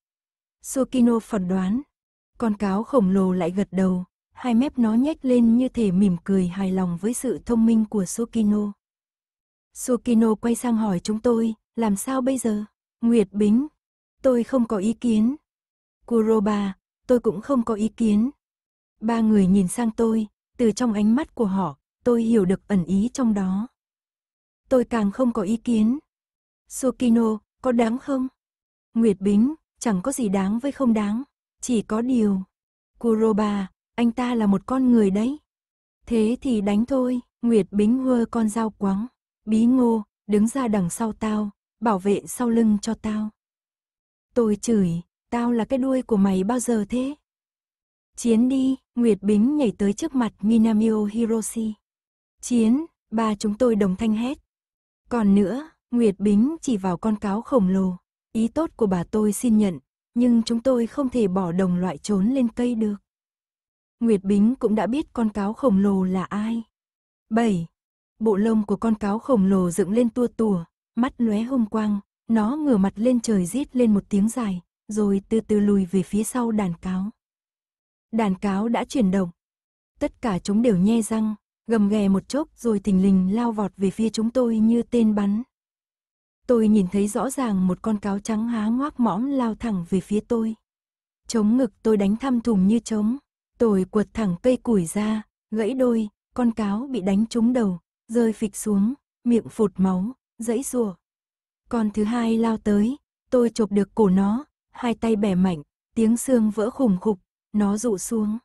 Sukino phỏng đoán. Con cáo khổng lồ lại gật đầu, hai mép nó nhếch lên như thể mỉm cười hài lòng với sự thông minh của Sukino. Sukino quay sang hỏi chúng tôi, làm sao bây giờ? Nguyệt Bính, tôi không có ý kiến. Kuroba, tôi cũng không có ý kiến. Ba người nhìn sang tôi, từ trong ánh mắt của họ, tôi hiểu được ẩn ý trong đó. Tôi càng không có ý kiến. Sukino, có đáng không? Nguyệt Bính, chẳng có gì đáng với không đáng, chỉ có điều. Kuroba, anh ta là một con người đấy. Thế thì đánh thôi, Nguyệt Bính hơ con dao quắng. Bí ngô, đứng ra đằng sau tao, bảo vệ sau lưng cho tao. Tôi chửi, tao là cái đuôi của mày bao giờ thế? Chiến đi, Nguyệt Bính nhảy tới trước mặt Minamio Hiroshi. Chiến, ba chúng tôi đồng thanh hét. Còn nữa, Nguyệt Bính chỉ vào con cáo khổng lồ. Ý tốt của bà tôi xin nhận, nhưng chúng tôi không thể bỏ đồng loại trốn lên cây được. Nguyệt Bính cũng đã biết con cáo khổng lồ là ai. 7 bộ lông của con cáo khổng lồ dựng lên tua tủa, mắt lóe hung quang, nó ngửa mặt lên trời rít lên một tiếng dài, rồi từ từ lùi về phía sau đàn cáo. Đàn cáo đã chuyển động. Tất cả chúng đều nhe răng, gầm ghè một chốc rồi thình lình lao vọt về phía chúng tôi như tên bắn. Tôi nhìn thấy rõ ràng một con cáo trắng há ngoác mõm lao thẳng về phía tôi. Chống ngực tôi đánh thăm thùng như trống, tôi quật thẳng cây củi ra, gãy đôi, con cáo bị đánh trúng đầu, rơi phịch xuống, miệng phụt máu, dãy rùa. Con thứ hai lao tới, tôi chộp được cổ nó, hai tay bẻ mạnh, tiếng xương vỡ khủng khục, nó rụ xuống.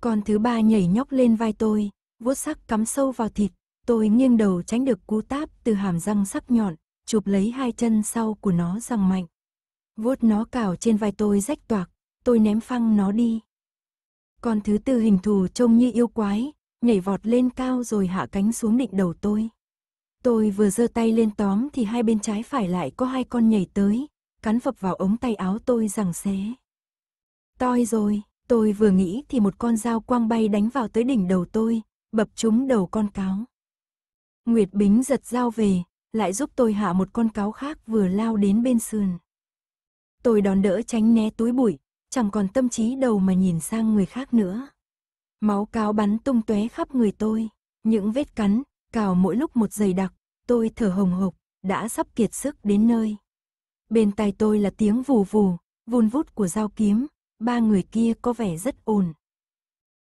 Con thứ ba nhảy nhóc lên vai tôi, vuốt sắc cắm sâu vào thịt, tôi nghiêng đầu tránh được cú táp từ hàm răng sắc nhọn, chụp lấy hai chân sau của nó rằng mạnh. Vuốt nó cào trên vai tôi rách toạc, tôi ném phăng nó đi. Con thứ tư hình thù trông như yêu quái, nhảy vọt lên cao rồi hạ cánh xuống địch đầu tôi. Tôi vừa giơ tay lên tóm thì hai bên trái phải lại có hai con nhảy tới, cắn phập vào ống tay áo tôi rằng xé. Toi rồi, tôi vừa nghĩ thì một con dao quang bay đánh vào tới đỉnh đầu tôi, bập trúng đầu con cáo. Nguyệt Bính giật dao về, lại giúp tôi hạ một con cáo khác vừa lao đến bên sườn. Tôi đón đỡ tránh né túi bụi, chẳng còn tâm trí đầu mà nhìn sang người khác nữa. Máu cáo bắn tung tóe khắp người tôi, những vết cắn, cào mỗi lúc một dày đặc, tôi thở hồng hộc, đã sắp kiệt sức đến nơi. Bên tai tôi là tiếng vù vù, vun vút của dao kiếm, ba người kia có vẻ rất ồn.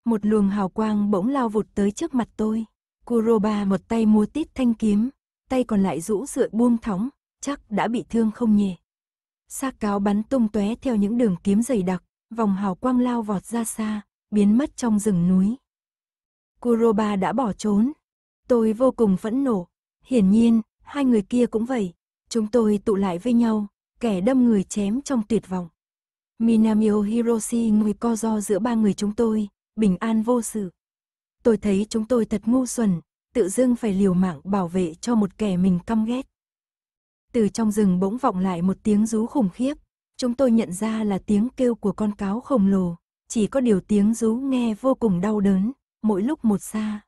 Một luồng hào quang bỗng lao vụt tới trước mặt tôi. Kuroba một tay múa tít thanh kiếm, tay còn lại rũ rượi buông thóng, chắc đã bị thương không nhỉ. Xác cáo bắn tung tóe theo những đường kiếm dày đặc, vòng hào quang lao vọt ra xa, biến mất trong rừng núi. Kuroba đã bỏ trốn. Tôi vô cùng phẫn nộ. Hiển nhiên, hai người kia cũng vậy. Chúng tôi tụ lại với nhau, kẻ đâm người chém trong tuyệt vọng. Minamio Hiroshi ngồi co do giữa ba người chúng tôi, bình an vô sự. Tôi thấy chúng tôi thật ngu xuẩn, tự dưng phải liều mạng bảo vệ cho một kẻ mình căm ghét. Từ trong rừng bỗng vọng lại một tiếng rú khủng khiếp, chúng tôi nhận ra là tiếng kêu của con cáo khổng lồ, chỉ có điều tiếng rú nghe vô cùng đau đớn, mỗi lúc một xa.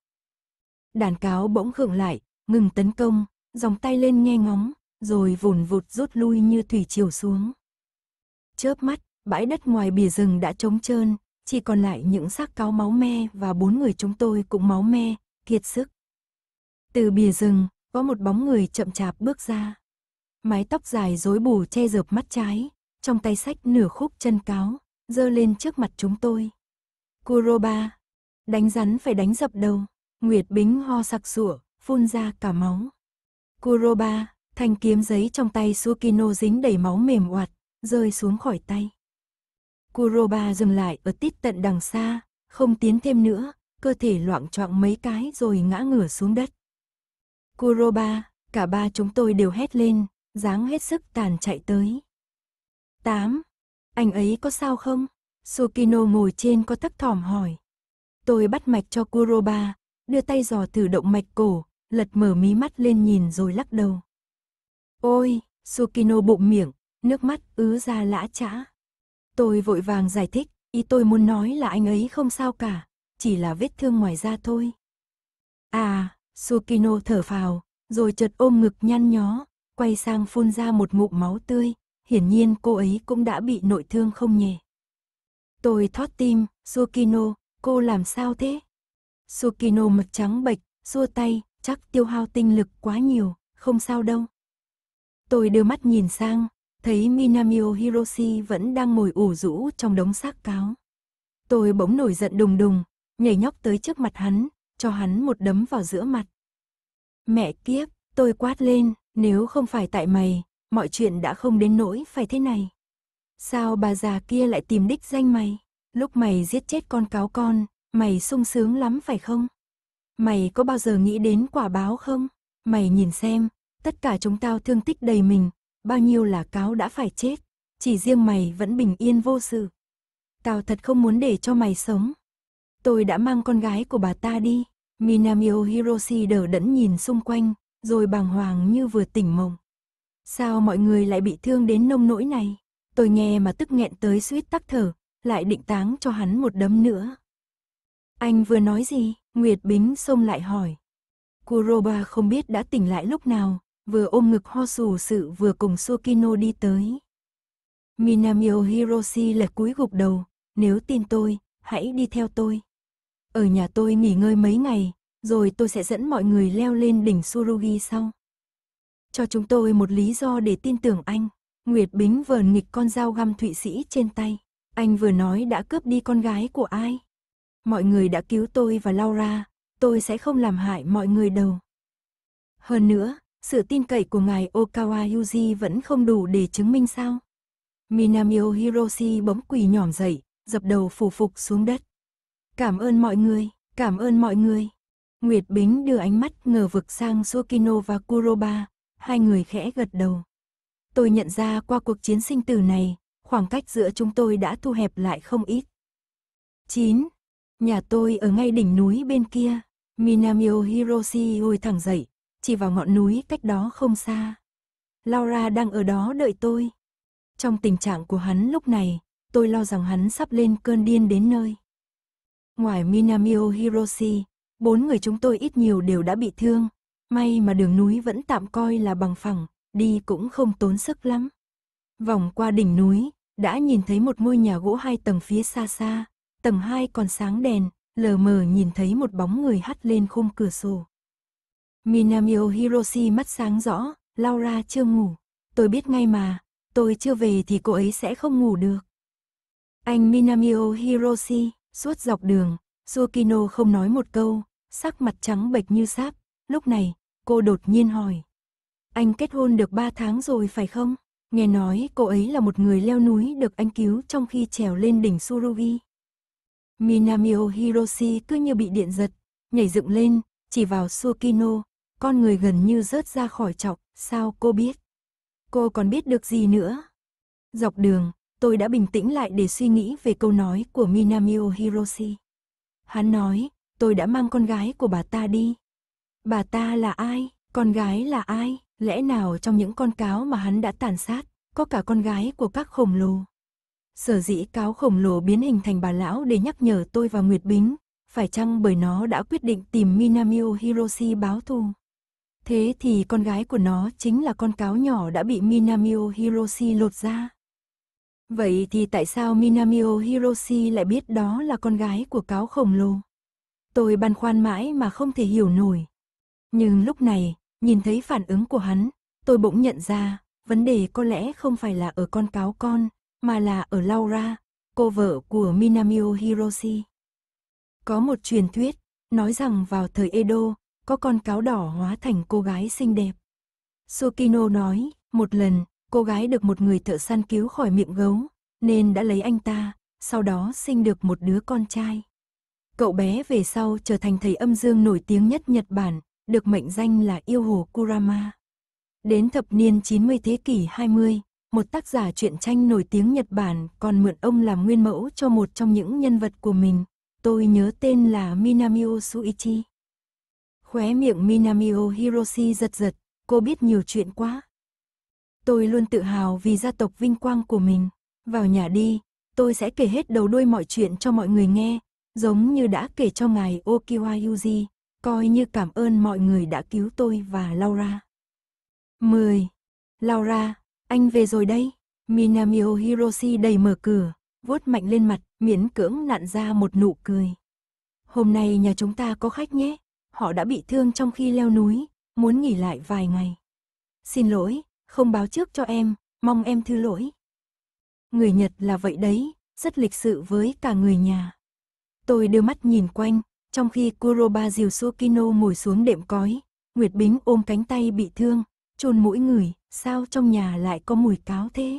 Đàn cáo bỗng khựng lại, ngừng tấn công, dòng tay lên nghe ngóng, rồi vùn vụt rút lui như thủy chiều xuống. Chớp mắt, bãi đất ngoài bìa rừng đã trống trơn, chỉ còn lại những xác cáo máu me và bốn người chúng tôi cũng máu me, kiệt sức. Từ bìa rừng, có một bóng người chậm chạp bước ra. Mái tóc dài rối bù che dợp mắt trái, trong tay sách nửa khúc chân cáo, dơ lên trước mặt chúng tôi. Kuroba, đánh rắn phải đánh dập đầu, Nguyệt Bính ho sặc sủa, phun ra cả máu. Kuroba, thanh kiếm giấy trong tay Sukino dính đầy máu mềm oặt, rơi xuống khỏi tay. Kuroba dừng lại ở tít tận đằng xa, không tiến thêm nữa, cơ thể loạn choạng mấy cái rồi ngã ngửa xuống đất. Kuroba, cả ba chúng tôi đều hét lên, dáng hết sức tàn chạy tới. 8. Anh ấy có sao không? Sukino ngồi trên có thấp thỏm hỏi. Tôi bắt mạch cho Kuroba, đưa tay dò thử động mạch cổ, lật mở mí mắt lên nhìn rồi lắc đầu. Ôi, Sukino bụng miệng, nước mắt ứ ra lã chã. Tôi vội vàng giải thích, ý tôi muốn nói là anh ấy không sao cả, chỉ là vết thương ngoài da thôi. À, Sukino thở phào, rồi chợt ôm ngực nhăn nhó, quay sang phun ra một ngụm máu tươi, hiển nhiên cô ấy cũng đã bị nội thương không nhỉ. Tôi thót tim, Sukino, cô làm sao thế? Sukino mặt trắng bệch, xua tay, chắc tiêu hao tinh lực quá nhiều, không sao đâu. Tôi đưa mắt nhìn sang, thấy Minamio Hiroshi vẫn đang ngồi ủ rũ trong đống xác cáo. Tôi bỗng nổi giận đùng đùng, nhảy nhóc tới trước mặt hắn, cho hắn một đấm vào giữa mặt. Mẹ kiếp, tôi quát lên, nếu không phải tại mày, mọi chuyện đã không đến nỗi phải thế này. Sao bà già kia lại tìm đích danh mày? Lúc mày giết chết con cáo con, mày sung sướng lắm phải không? Mày có bao giờ nghĩ đến quả báo không? Mày nhìn xem, tất cả chúng tao thương tích đầy mình, bao nhiêu là cáo đã phải chết, chỉ riêng mày vẫn bình yên vô sự. Tao thật không muốn để cho mày sống. Tôi đã mang con gái của bà ta đi. Minamio Hiroshi đờ đẫn nhìn xung quanh, rồi bàng hoàng như vừa tỉnh mộng. Sao mọi người lại bị thương đến nông nỗi này? Tôi nghe mà tức nghẹn tới suýt tắc thở, lại định táng cho hắn một đấm nữa. Anh vừa nói gì? Nguyệt Bính xông lại hỏi. Kuroba không biết đã tỉnh lại lúc nào, vừa ôm ngực ho sù sự vừa cùng Sukino đi tới. Minamio Hiroshi lật cúi gục đầu, nếu tin tôi, hãy đi theo tôi. Ở nhà tôi nghỉ ngơi mấy ngày, rồi tôi sẽ dẫn mọi người leo lên đỉnh Surugi sau. Cho chúng tôi một lý do để tin tưởng anh. Nguyệt Bính vừa nghịch con dao găm Thụy Sĩ trên tay. Anh vừa nói đã cướp đi con gái của ai. Mọi người đã cứu tôi và Laura, tôi sẽ không làm hại mọi người đâu. Hơn nữa, sự tin cậy của ngài Okawa Yuji vẫn không đủ để chứng minh sao. Minamio Hiroshi bỗng quỳ nhỏm dậy, dập đầu phủ phục xuống đất. Cảm ơn mọi người, cảm ơn mọi người. Nguyệt Bính đưa ánh mắt ngờ vực sang Sokino và Kuroba, hai người khẽ gật đầu. Tôi nhận ra qua cuộc chiến sinh tử này, khoảng cách giữa chúng tôi đã thu hẹp lại không ít. 9. Nhà tôi ở ngay đỉnh núi bên kia, Minamio Hiroshi ngồi thẳng dậy, chỉ vào ngọn núi cách đó không xa. Laura đang ở đó đợi tôi. Trong tình trạng của hắn lúc này, tôi lo rằng hắn sắp lên cơn điên đến nơi. Ngoài Minamio Hiroshi, bốn người chúng tôi ít nhiều đều đã bị thương, May mà đường núi vẫn tạm coi là bằng phẳng, đi cũng không tốn sức lắm. Vòng qua đỉnh núi, đã nhìn thấy một ngôi nhà gỗ hai tầng phía xa xa, tầng hai còn sáng đèn, lờ mờ nhìn thấy một bóng người hắt lên khung cửa sổ. Minamio Hiroshi mắt sáng rõ, Laura chưa ngủ. Tôi biết ngay mà, tôi chưa về thì cô ấy sẽ không ngủ được. Anh Minamio Hiroshi, suốt dọc đường, Sukino không nói một câu, sắc mặt trắng bệch như sáp. Lúc này, cô đột nhiên hỏi. Anh kết hôn được 3 tháng rồi phải không? Nghe nói cô ấy là một người leo núi được anh cứu trong khi trèo lên đỉnh Surugi. Minamio Hiroshi cứ như bị điện giật, nhảy dựng lên, chỉ vào Sukino, con người gần như rớt ra khỏi chọc, sao cô biết? Cô còn biết được gì nữa? Dọc đường, tôi đã bình tĩnh lại để suy nghĩ về câu nói của Minamio Hiroshi. Hắn nói, tôi đã mang con gái của bà ta đi. Bà ta là ai? Con gái là ai? Lẽ nào trong những con cáo mà hắn đã tàn sát, có cả con gái của các khổng lồ? Sở dĩ cáo khổng lồ biến hình thành bà lão để nhắc nhở tôi và Nguyệt Bính, phải chăng bởi nó đã quyết định tìm Minamio Hiroshi báo thù? Thế thì con gái của nó chính là con cáo nhỏ đã bị Minamio Hiroshi lột ra. Vậy thì tại sao Minamio Hiroshi lại biết đó là con gái của cáo khổng lồ? Tôi băn khoăn mãi mà không thể hiểu nổi, nhưng lúc này, nhìn thấy phản ứng của hắn, tôi bỗng nhận ra, vấn đề có lẽ không phải là ở con cáo con, mà là ở Laura, cô vợ của Minamio Hiroshi. Có một truyền thuyết, nói rằng vào thời Edo, có con cáo đỏ hóa thành cô gái xinh đẹp. Sokino nói, một lần, cô gái được một người thợ săn cứu khỏi miệng gấu, nên đã lấy anh ta, sau đó sinh được một đứa con trai. Cậu bé về sau trở thành thầy âm dương nổi tiếng nhất Nhật Bản, được mệnh danh là yêu hồ Kurama. Đến thập niên 90 thế kỷ 20, một tác giả truyện tranh nổi tiếng Nhật Bản còn mượn ông làm nguyên mẫu cho một trong những nhân vật của mình. Tôi nhớ tên là Minamio Suichi. Khóe miệng Minamio Hiroshi giật giật, cô biết nhiều chuyện quá. Tôi luôn tự hào vì gia tộc vinh quang của mình. Vào nhà đi, tôi sẽ kể hết đầu đuôi mọi chuyện cho mọi người nghe, giống như đã kể cho ngài Okiwa Yuji, Coi như cảm ơn mọi người đã cứu tôi và Laura. 10. Laura, anh về rồi đây. Minamio Hiroshi đầy mở cửa, vuốt mạnh lên mặt, miễn cưỡng nặn ra một nụ cười. Hôm nay nhà chúng ta có khách nhé. Họ đã bị thương trong khi leo núi, muốn nghỉ lại vài ngày. Xin lỗi, không báo trước cho em, mong em thứ lỗi. Người Nhật là vậy đấy, rất lịch sự với cả người nhà. Tôi đưa mắt nhìn quanh, trong khi Kuroba dìu Sukino ngồi xuống đệm cói, Nguyệt Bính ôm cánh tay bị thương, chôn mũi người, sao trong nhà lại có mùi cáo thế?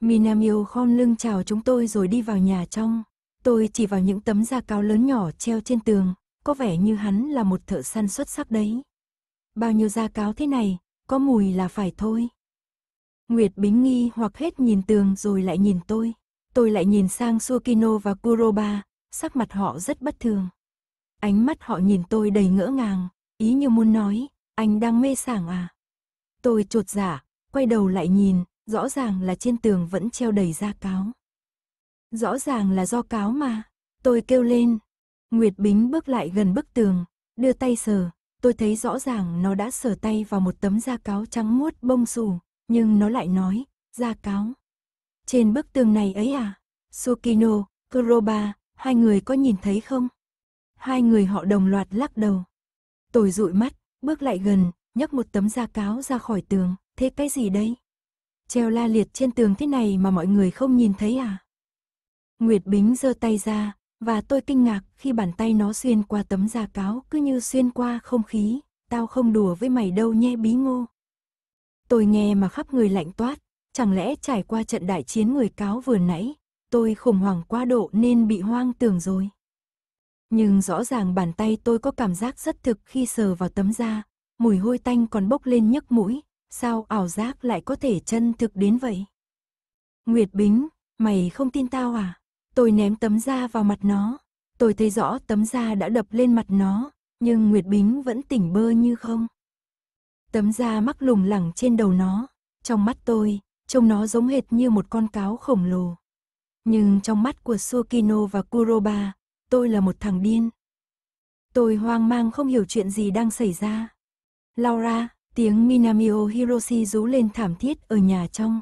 Minamio khom lưng chào chúng tôi rồi đi vào nhà trong. Tôi chỉ vào những tấm da cáo lớn nhỏ treo trên tường, có vẻ như hắn là một thợ săn xuất sắc đấy. Bao nhiêu da cáo thế này, có mùi là phải thôi. Nguyệt Bính nghi hoặc hết nhìn tường rồi lại nhìn tôi. Tôi lại nhìn sang Sukino và Kuroba, sắc mặt họ rất bất thường. Ánh mắt họ nhìn tôi đầy ngỡ ngàng, ý như muốn nói, anh đang mê sảng à. Tôi trột giả, dạ, quay đầu lại nhìn, rõ ràng là trên tường vẫn treo đầy da cáo. Rõ ràng là do cáo mà, tôi kêu lên. Nguyệt Bính bước lại gần bức tường, đưa tay sờ, tôi thấy rõ ràng nó đã sờ tay vào một tấm da cáo trắng muốt bông xù, nhưng nó lại nói, da cáo. Trên bức tường này ấy à, Sukino, Kuroba, hai người có nhìn thấy không? hai người họ đồng loạt lắc đầu. Tôi dụi mắt, bước lại gần, nhấc một tấm da cáo ra khỏi tường, thế cái gì đây? Treo la liệt trên tường thế này mà mọi người không nhìn thấy à? Nguyệt Bính giơ tay ra, và tôi kinh ngạc khi bàn tay nó xuyên qua tấm da cáo cứ như xuyên qua không khí, tao không đùa với mày đâu nhé bí ngô. Tôi nghe mà khắp người lạnh toát, chẳng lẽ trải qua trận đại chiến người cáo vừa nãy, tôi khủng hoảng quá độ nên bị hoang tưởng rồi nhưng rõ ràng bàn tay tôi có cảm giác rất thực khi sờ vào tấm da, mùi hôi tanh còn bốc lên nhức mũi, sao ảo giác lại có thể chân thực đến vậy? Nguyệt Bính, mày không tin tao à? Tôi ném tấm da vào mặt nó, tôi thấy rõ tấm da đã đập lên mặt nó, nhưng Nguyệt Bính vẫn tỉnh bơ như không. Tấm da mắc lủng lẳng trên đầu nó, trong mắt tôi, trông nó giống hệt như một con cáo khổng lồ. Nhưng trong mắt của Sukino và Kuroba, Tôi là một thằng điên. Tôi hoang mang không hiểu chuyện gì đang xảy ra. Laura, tiếng Minamio Hiroshi rú lên thảm thiết ở nhà trong.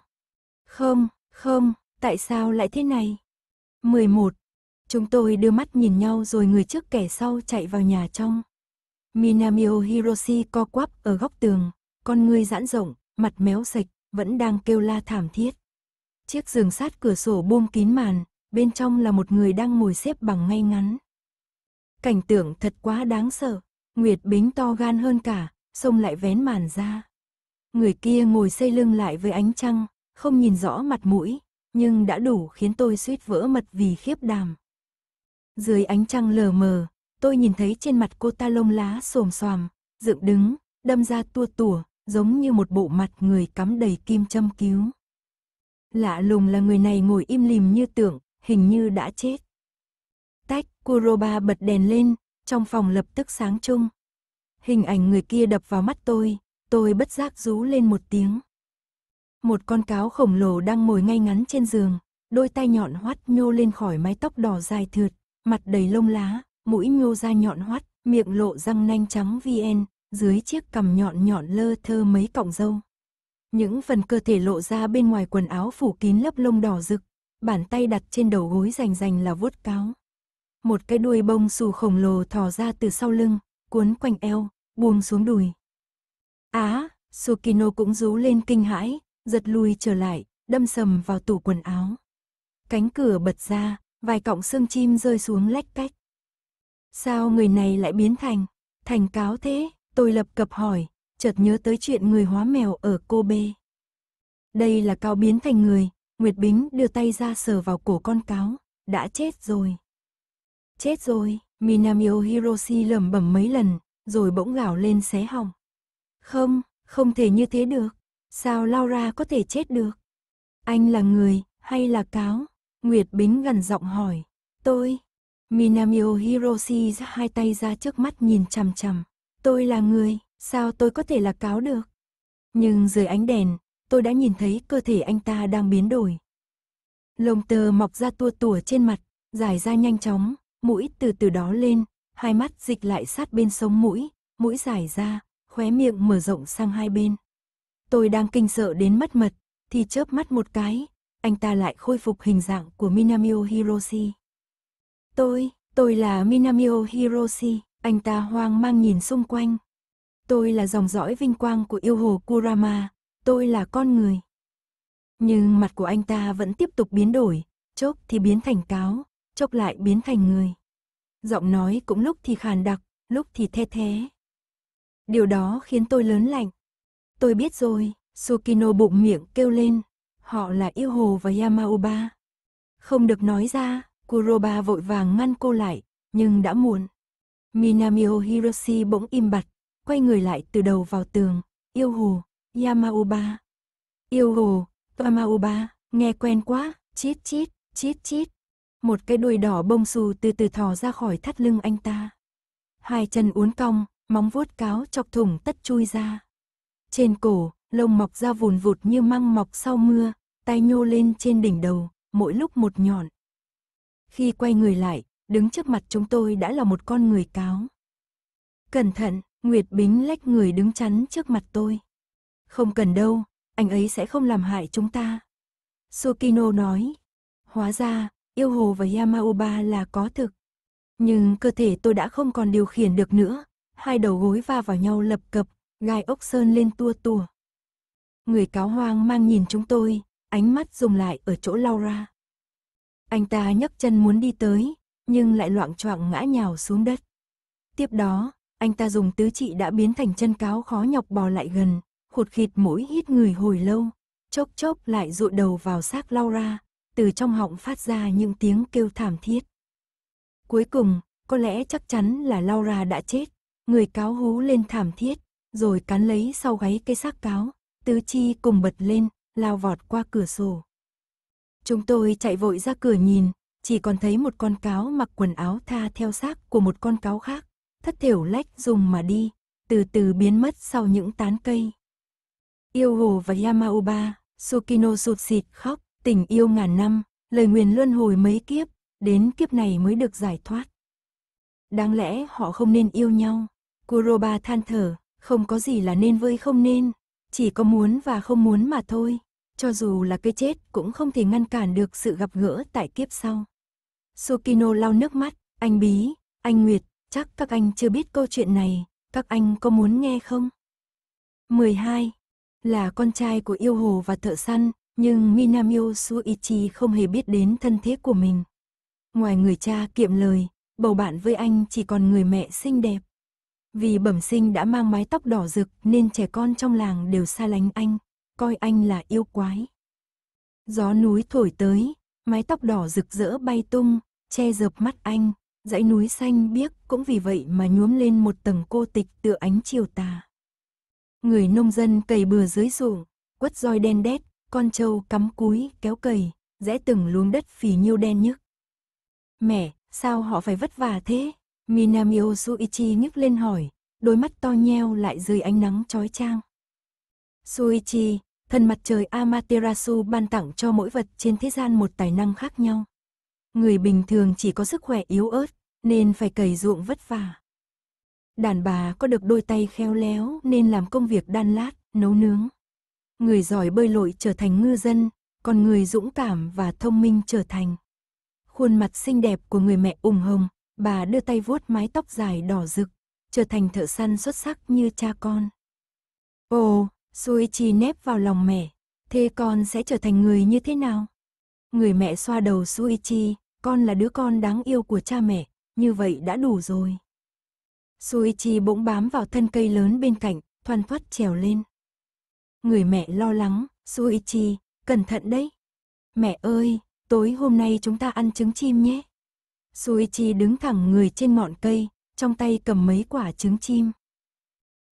Không, không, tại sao lại thế này? 11. Chúng tôi đưa mắt nhìn nhau rồi người trước kẻ sau chạy vào nhà trong. Minamio Hiroshi co quắp ở góc tường, con người giãn rộng, mặt méo sạch, vẫn đang kêu la thảm thiết. Chiếc giường sát cửa sổ buông kín màn, bên trong là một người đang ngồi xếp bằng ngay ngắn. Cảnh tượng thật quá đáng sợ, Nguyệt Bính to gan hơn cả, xông lại vén màn ra. Người kia ngồi xây lưng lại với ánh trăng, không nhìn rõ mặt mũi, nhưng đã đủ khiến tôi suýt vỡ mật vì khiếp đàm. Dưới ánh trăng lờ mờ, tôi nhìn thấy trên mặt cô ta lông lá xồm xoàm, dựng đứng, đâm ra tua tủa, giống như một bộ mặt người cắm đầy kim châm cứu. Lạ lùng là người này ngồi im lìm như tưởng hình như đã chết. Tách, Kuroba bật đèn lên, trong phòng lập tức sáng chung. Hình ảnh người kia đập vào mắt tôi, tôi bất giác rú lên một tiếng. Một con cáo khổng lồ đang ngồi ngay ngắn trên giường, đôi tay nhọn hoắt nhô lên khỏi mái tóc đỏ dài thượt, mặt đầy lông lá, mũi nhô ra nhọn hoắt, miệng lộ răng nanh trắng vn, dưới chiếc cằm nhọn nhọn lơ thơ mấy cọng râu. Những phần cơ thể lộ ra bên ngoài quần áo phủ kín lớp lông đỏ rực, bàn tay đặt trên đầu gối rành rành là vuốt cáo. Một cái đuôi bông xù khổng lồ thò ra từ sau lưng, cuốn quanh eo, buông xuống đùi. Á, Sukino cũng rú lên kinh hãi, giật lui trở lại, đâm sầm vào tủ quần áo. Cánh cửa bật ra, vài cọng xương chim rơi xuống lách cách. Sao người này lại biến thành, thành cáo thế, tôi lập cập hỏi, chợt nhớ tới chuyện người hóa mèo ở Kobe. Đây là cao biến thành người, Nguyệt Bính đưa tay ra sờ vào cổ con cáo, đã chết rồi. Chết rồi, Minamio Hiroshi lẩm bẩm mấy lần, rồi bỗng gào lên xé họng. Không, không thể như thế được. Sao Laura có thể chết được? Anh là người, hay là cáo? Nguyệt Bính gần giọng hỏi. Tôi. Minamio Hiroshi ra hai tay ra trước mắt nhìn chằm chằm. Tôi là người, sao tôi có thể là cáo được? Nhưng dưới ánh đèn, tôi đã nhìn thấy cơ thể anh ta đang biến đổi. Lông tơ mọc ra tua tủa trên mặt, dài ra nhanh chóng, mũi từ từ đó lên, hai mắt dịch lại sát bên sống mũi, mũi dài ra, khóe miệng mở rộng sang hai bên. Tôi đang kinh sợ đến mất mật, thì chớp mắt một cái, anh ta lại khôi phục hình dạng của Minamio Hiroshi. Tôi, tôi là Minamio Hiroshi, anh ta hoang mang nhìn xung quanh. Tôi là dòng dõi vinh quang của yêu hồ Kurama, tôi là con người. Nhưng mặt của anh ta vẫn tiếp tục biến đổi, chốc thì biến thành cáo, chốc lại biến thành người. Giọng nói cũng lúc thì khàn đặc, lúc thì the thế. Điều đó khiến tôi lớn lạnh. Tôi biết rồi, Sukino bụng miệng kêu lên, họ là yêu hồ và Yamaoba. Không được nói ra, Kuroba vội vàng ngăn cô lại, nhưng đã muộn. Minamio Hiroshi bỗng im bặt, quay người lại từ đầu vào tường, yêu hồ. Yamauba Yêu hồ, Yamaoba, nghe quen quá, chít chít, chít chít. Một cái đuôi đỏ bông xù từ từ thò ra khỏi thắt lưng anh ta. Hai chân uốn cong, móng vuốt cáo chọc thủng tất chui ra. Trên cổ, lông mọc ra vùn vụt như măng mọc sau mưa, tay nhô lên trên đỉnh đầu, mỗi lúc một nhọn. Khi quay người lại, đứng trước mặt chúng tôi đã là một con người cáo. Cẩn thận, Nguyệt Bính lách người đứng chắn trước mặt tôi. Không cần đâu, anh ấy sẽ không làm hại chúng ta. Sokino nói. Hóa ra, yêu hồ và Yamaoba là có thực. Nhưng cơ thể tôi đã không còn điều khiển được nữa. Hai đầu gối va vào nhau lập cập, gai ốc sơn lên tua tủa. Người cáo hoang mang nhìn chúng tôi, ánh mắt dùng lại ở chỗ Laura. Anh ta nhấc chân muốn đi tới, nhưng lại loạn choạng ngã nhào xuống đất. Tiếp đó, anh ta dùng tứ trị đã biến thành chân cáo khó nhọc bò lại gần, khụt khịt mũi hít người hồi lâu, chốc chốc lại dụi đầu vào xác Laura, từ trong họng phát ra những tiếng kêu thảm thiết. Cuối cùng, có lẽ chắc chắn là Laura đã chết, người cáo hú lên thảm thiết, rồi cắn lấy sau gáy cây xác cáo, tứ chi cùng bật lên, lao vọt qua cửa sổ. Chúng tôi chạy vội ra cửa nhìn, chỉ còn thấy một con cáo mặc quần áo tha theo xác của một con cáo khác, thất thểu lách dùng mà đi, từ từ biến mất sau những tán cây yêu hồ và Yamaoba, Sukino sụt xịt khóc, tình yêu ngàn năm, lời nguyền luân hồi mấy kiếp, đến kiếp này mới được giải thoát. Đáng lẽ họ không nên yêu nhau. Kuroba than thở, không có gì là nên với không nên, chỉ có muốn và không muốn mà thôi. Cho dù là cái chết cũng không thể ngăn cản được sự gặp gỡ tại kiếp sau. Sukino lau nước mắt, anh Bí, anh Nguyệt, chắc các anh chưa biết câu chuyện này, các anh có muốn nghe không? 12 là con trai của yêu hồ và thợ săn, nhưng Minamio Suichi không hề biết đến thân thế của mình. Ngoài người cha kiệm lời, bầu bạn với anh chỉ còn người mẹ xinh đẹp. Vì bẩm sinh đã mang mái tóc đỏ rực nên trẻ con trong làng đều xa lánh anh, coi anh là yêu quái. Gió núi thổi tới, mái tóc đỏ rực rỡ bay tung, che dập mắt anh, dãy núi xanh biếc cũng vì vậy mà nhuốm lên một tầng cô tịch tựa ánh chiều tà. Người nông dân cày bừa dưới ruộng, quất roi đen đét, con trâu cắm cúi, kéo cày, rẽ từng luống đất phì nhiêu đen nhức. Mẹ, sao họ phải vất vả thế? Minami Osuichi nhức lên hỏi, đôi mắt to nheo lại dưới ánh nắng chói chang. Suichi, thần mặt trời Amaterasu ban tặng cho mỗi vật trên thế gian một tài năng khác nhau. Người bình thường chỉ có sức khỏe yếu ớt, nên phải cày ruộng vất vả. Đàn bà có được đôi tay khéo léo nên làm công việc đan lát, nấu nướng. Người giỏi bơi lội trở thành ngư dân, còn người dũng cảm và thông minh trở thành. Khuôn mặt xinh đẹp của người mẹ ủng hồng, bà đưa tay vuốt mái tóc dài đỏ rực, trở thành thợ săn xuất sắc như cha con. Ồ, Suichi nép vào lòng mẹ, thế con sẽ trở thành người như thế nào? Người mẹ xoa đầu Suichi, con là đứa con đáng yêu của cha mẹ, như vậy đã đủ rồi. Suichi bỗng bám vào thân cây lớn bên cạnh, thoăn thoắt trèo lên. Người mẹ lo lắng, Suichi, cẩn thận đấy. Mẹ ơi, tối hôm nay chúng ta ăn trứng chim nhé. Suichi đứng thẳng người trên ngọn cây, trong tay cầm mấy quả trứng chim.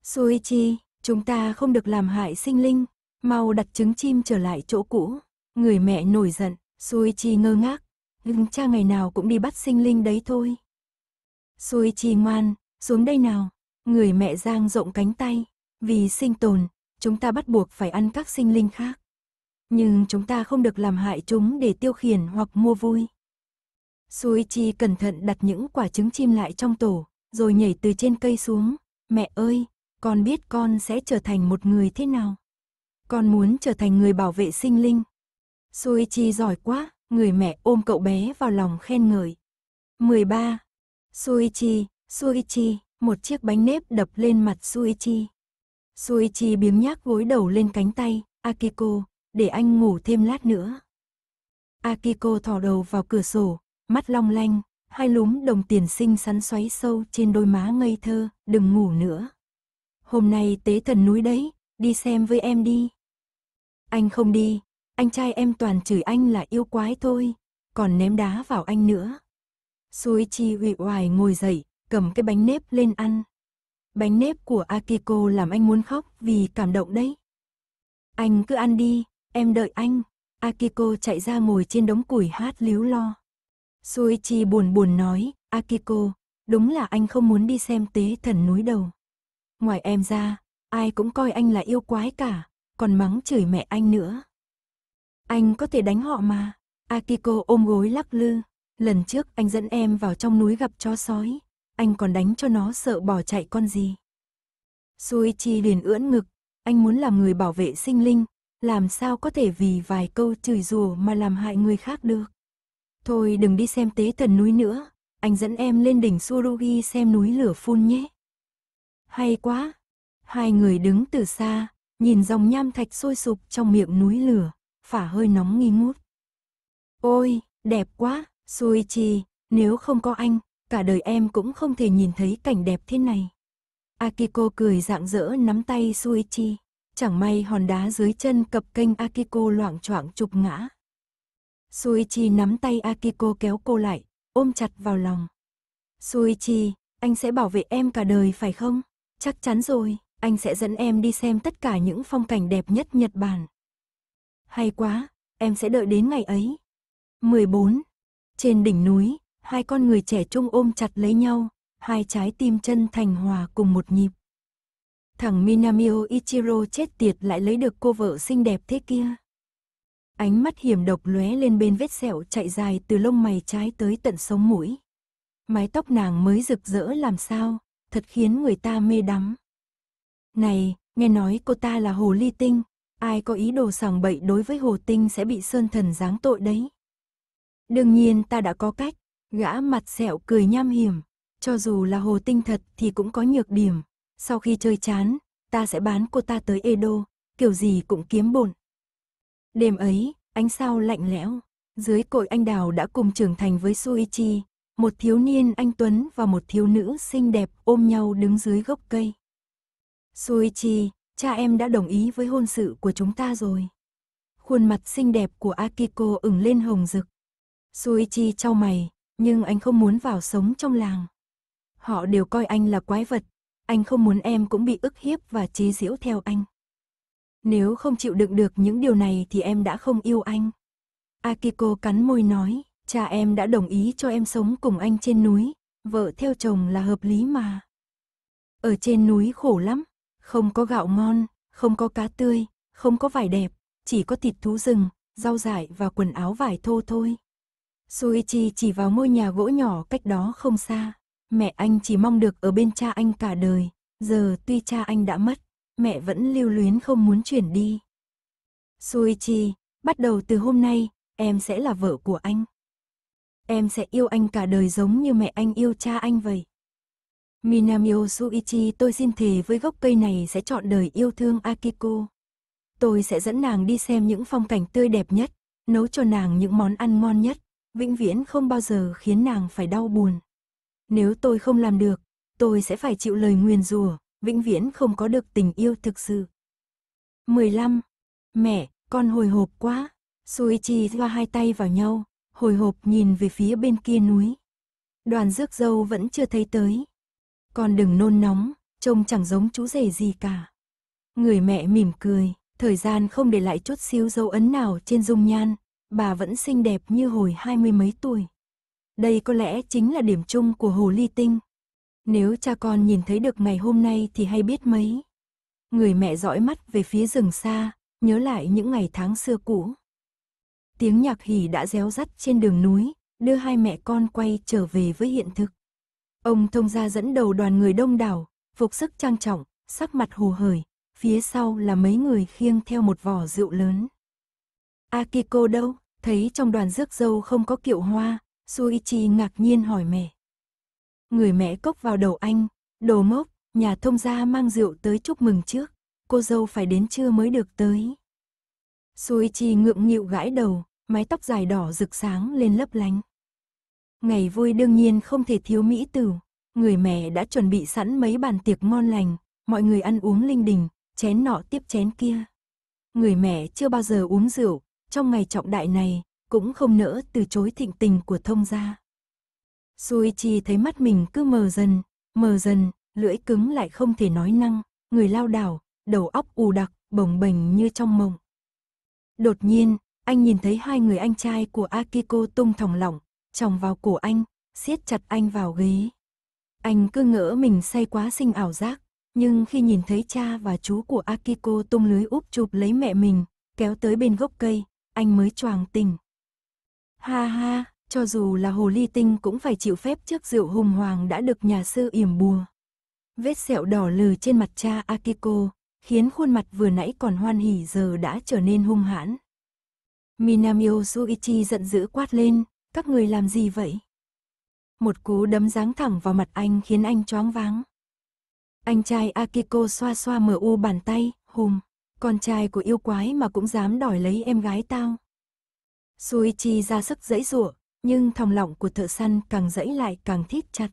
Suichi, chúng ta không được làm hại sinh linh, mau đặt trứng chim trở lại chỗ cũ. Người mẹ nổi giận, Suichi ngơ ngác, nhưng cha ngày nào cũng đi bắt sinh linh đấy thôi. Suichi ngoan, xuống đây nào, người mẹ giang rộng cánh tay, vì sinh tồn, chúng ta bắt buộc phải ăn các sinh linh khác. Nhưng chúng ta không được làm hại chúng để tiêu khiển hoặc mua vui. Suichi cẩn thận đặt những quả trứng chim lại trong tổ, rồi nhảy từ trên cây xuống. Mẹ ơi, con biết con sẽ trở thành một người thế nào? Con muốn trở thành người bảo vệ sinh linh. Suichi giỏi quá, người mẹ ôm cậu bé vào lòng khen ngợi. 13. Suichi, Suichi, một chiếc bánh nếp đập lên mặt Suichi. Suichi biếng nhác gối đầu lên cánh tay, Akiko, để anh ngủ thêm lát nữa. Akiko thò đầu vào cửa sổ, mắt long lanh, hai lúm đồng tiền xinh xắn xoáy sâu trên đôi má ngây thơ, đừng ngủ nữa. Hôm nay tế thần núi đấy, đi xem với em đi. Anh không đi, anh trai em toàn chửi anh là yêu quái thôi, còn ném đá vào anh nữa. Suichi uể hoài ngồi dậy, cầm cái bánh nếp lên ăn. Bánh nếp của Akiko làm anh muốn khóc vì cảm động đấy. Anh cứ ăn đi, em đợi anh. Akiko chạy ra ngồi trên đống củi hát líu lo. Soichi buồn buồn nói, Akiko, đúng là anh không muốn đi xem tế thần núi đầu. Ngoài em ra, ai cũng coi anh là yêu quái cả, còn mắng chửi mẹ anh nữa. Anh có thể đánh họ mà. Akiko ôm gối lắc lư. Lần trước anh dẫn em vào trong núi gặp chó sói anh còn đánh cho nó sợ bỏ chạy con gì. Suichi liền ưỡn ngực, anh muốn làm người bảo vệ sinh linh, làm sao có thể vì vài câu chửi rủa mà làm hại người khác được. Thôi đừng đi xem tế thần núi nữa, anh dẫn em lên đỉnh Surugi xem núi lửa phun nhé. Hay quá! Hai người đứng từ xa, nhìn dòng nham thạch sôi sục trong miệng núi lửa, phả hơi nóng nghi ngút. Ôi, đẹp quá, Suichi, nếu không có anh, cả đời em cũng không thể nhìn thấy cảnh đẹp thế này. Akiko cười rạng rỡ nắm tay Suichi, chẳng may hòn đá dưới chân cập kênh Akiko loạn choạng chụp ngã. Suichi nắm tay Akiko kéo cô lại, ôm chặt vào lòng. Suichi, anh sẽ bảo vệ em cả đời phải không? Chắc chắn rồi, anh sẽ dẫn em đi xem tất cả những phong cảnh đẹp nhất Nhật Bản. Hay quá, em sẽ đợi đến ngày ấy. 14. Trên đỉnh núi, hai con người trẻ trung ôm chặt lấy nhau, hai trái tim chân thành hòa cùng một nhịp. Thằng Minamio Ichiro chết tiệt lại lấy được cô vợ xinh đẹp thế kia. Ánh mắt hiểm độc lóe lên bên vết sẹo chạy dài từ lông mày trái tới tận sống mũi. Mái tóc nàng mới rực rỡ làm sao, thật khiến người ta mê đắm. Này, nghe nói cô ta là hồ ly tinh, ai có ý đồ sàng bậy đối với hồ tinh sẽ bị sơn thần giáng tội đấy. Đương nhiên ta đã có cách, Gã mặt sẹo cười nham hiểm, cho dù là hồ tinh thật thì cũng có nhược điểm. Sau khi chơi chán, ta sẽ bán cô ta tới Edo, kiểu gì cũng kiếm bổn. Đêm ấy, ánh sao lạnh lẽo, dưới cội anh đào đã cùng trưởng thành với Suichi, một thiếu niên anh Tuấn và một thiếu nữ xinh đẹp ôm nhau đứng dưới gốc cây. Suichi, cha em đã đồng ý với hôn sự của chúng ta rồi. Khuôn mặt xinh đẹp của Akiko ửng lên hồng rực. Suichi trao mày, nhưng anh không muốn vào sống trong làng. Họ đều coi anh là quái vật. Anh không muốn em cũng bị ức hiếp và chế giễu theo anh. Nếu không chịu đựng được những điều này thì em đã không yêu anh. Akiko cắn môi nói, cha em đã đồng ý cho em sống cùng anh trên núi, vợ theo chồng là hợp lý mà. Ở trên núi khổ lắm, không có gạo ngon, không có cá tươi, không có vải đẹp, chỉ có thịt thú rừng, rau dại và quần áo vải thô thôi. Suichi chỉ vào ngôi nhà gỗ nhỏ cách đó không xa. Mẹ anh chỉ mong được ở bên cha anh cả đời. Giờ tuy cha anh đã mất, mẹ vẫn lưu luyến không muốn chuyển đi. Suichi bắt đầu từ hôm nay, em sẽ là vợ của anh. Em sẽ yêu anh cả đời giống như mẹ anh yêu cha anh vậy. Minamio Suichi tôi xin thề với gốc cây này sẽ chọn đời yêu thương Akiko. Tôi sẽ dẫn nàng đi xem những phong cảnh tươi đẹp nhất, nấu cho nàng những món ăn ngon nhất, vĩnh viễn không bao giờ khiến nàng phải đau buồn. Nếu tôi không làm được, tôi sẽ phải chịu lời nguyền rủa, vĩnh viễn không có được tình yêu thực sự. 15. Mẹ, con hồi hộp quá. Suichi và hai tay vào nhau, hồi hộp nhìn về phía bên kia núi. Đoàn rước dâu vẫn chưa thấy tới. Con đừng nôn nóng, trông chẳng giống chú rể gì cả. Người mẹ mỉm cười, thời gian không để lại chút xíu dấu ấn nào trên dung nhan, bà vẫn xinh đẹp như hồi hai mươi mấy tuổi. Đây có lẽ chính là điểm chung của Hồ Ly Tinh. Nếu cha con nhìn thấy được ngày hôm nay thì hay biết mấy. Người mẹ dõi mắt về phía rừng xa, nhớ lại những ngày tháng xưa cũ. Tiếng nhạc hỉ đã réo rắt trên đường núi, đưa hai mẹ con quay trở về với hiện thực. Ông thông gia dẫn đầu đoàn người đông đảo, phục sức trang trọng, sắc mặt hồ hởi, phía sau là mấy người khiêng theo một vỏ rượu lớn. Akiko đâu? Thấy trong đoàn rước dâu không có kiệu hoa, Suichi ngạc nhiên hỏi mẹ. Người mẹ cốc vào đầu anh, đồ mốc, nhà thông gia mang rượu tới chúc mừng trước, cô dâu phải đến trưa mới được tới. Suichi ngượng nghịu gãi đầu, mái tóc dài đỏ rực sáng lên lấp lánh. Ngày vui đương nhiên không thể thiếu mỹ tử, người mẹ đã chuẩn bị sẵn mấy bàn tiệc ngon lành, mọi người ăn uống linh đình, chén nọ tiếp chén kia. Người mẹ chưa bao giờ uống rượu, trong ngày trọng đại này, cũng không nỡ từ chối thịnh tình của thông gia. Suichi thấy mắt mình cứ mờ dần, mờ dần, lưỡi cứng lại không thể nói năng, người lao đảo, đầu óc ù đặc, bồng bềnh như trong mộng. Đột nhiên, anh nhìn thấy hai người anh trai của Akiko tung thòng lỏng, chồng vào cổ anh, siết chặt anh vào ghế. Anh cứ ngỡ mình say quá sinh ảo giác, nhưng khi nhìn thấy cha và chú của Akiko tung lưới úp chụp lấy mẹ mình, kéo tới bên gốc cây, anh mới choàng tỉnh. Ha ha, cho dù là hồ ly tinh cũng phải chịu phép trước rượu hùng hoàng đã được nhà sư yểm bùa. Vết sẹo đỏ lừ trên mặt cha Akiko, khiến khuôn mặt vừa nãy còn hoan hỉ giờ đã trở nên hung hãn. Minamio Suichi giận dữ quát lên, các người làm gì vậy? Một cú đấm giáng thẳng vào mặt anh khiến anh choáng váng. Anh trai Akiko xoa xoa mở u bàn tay, hùng. Con trai của yêu quái mà cũng dám đòi lấy em gái tao. Suichi ra sức dẫy giụa, nhưng thòng lọng của thợ săn càng dẫy lại càng thít chặt.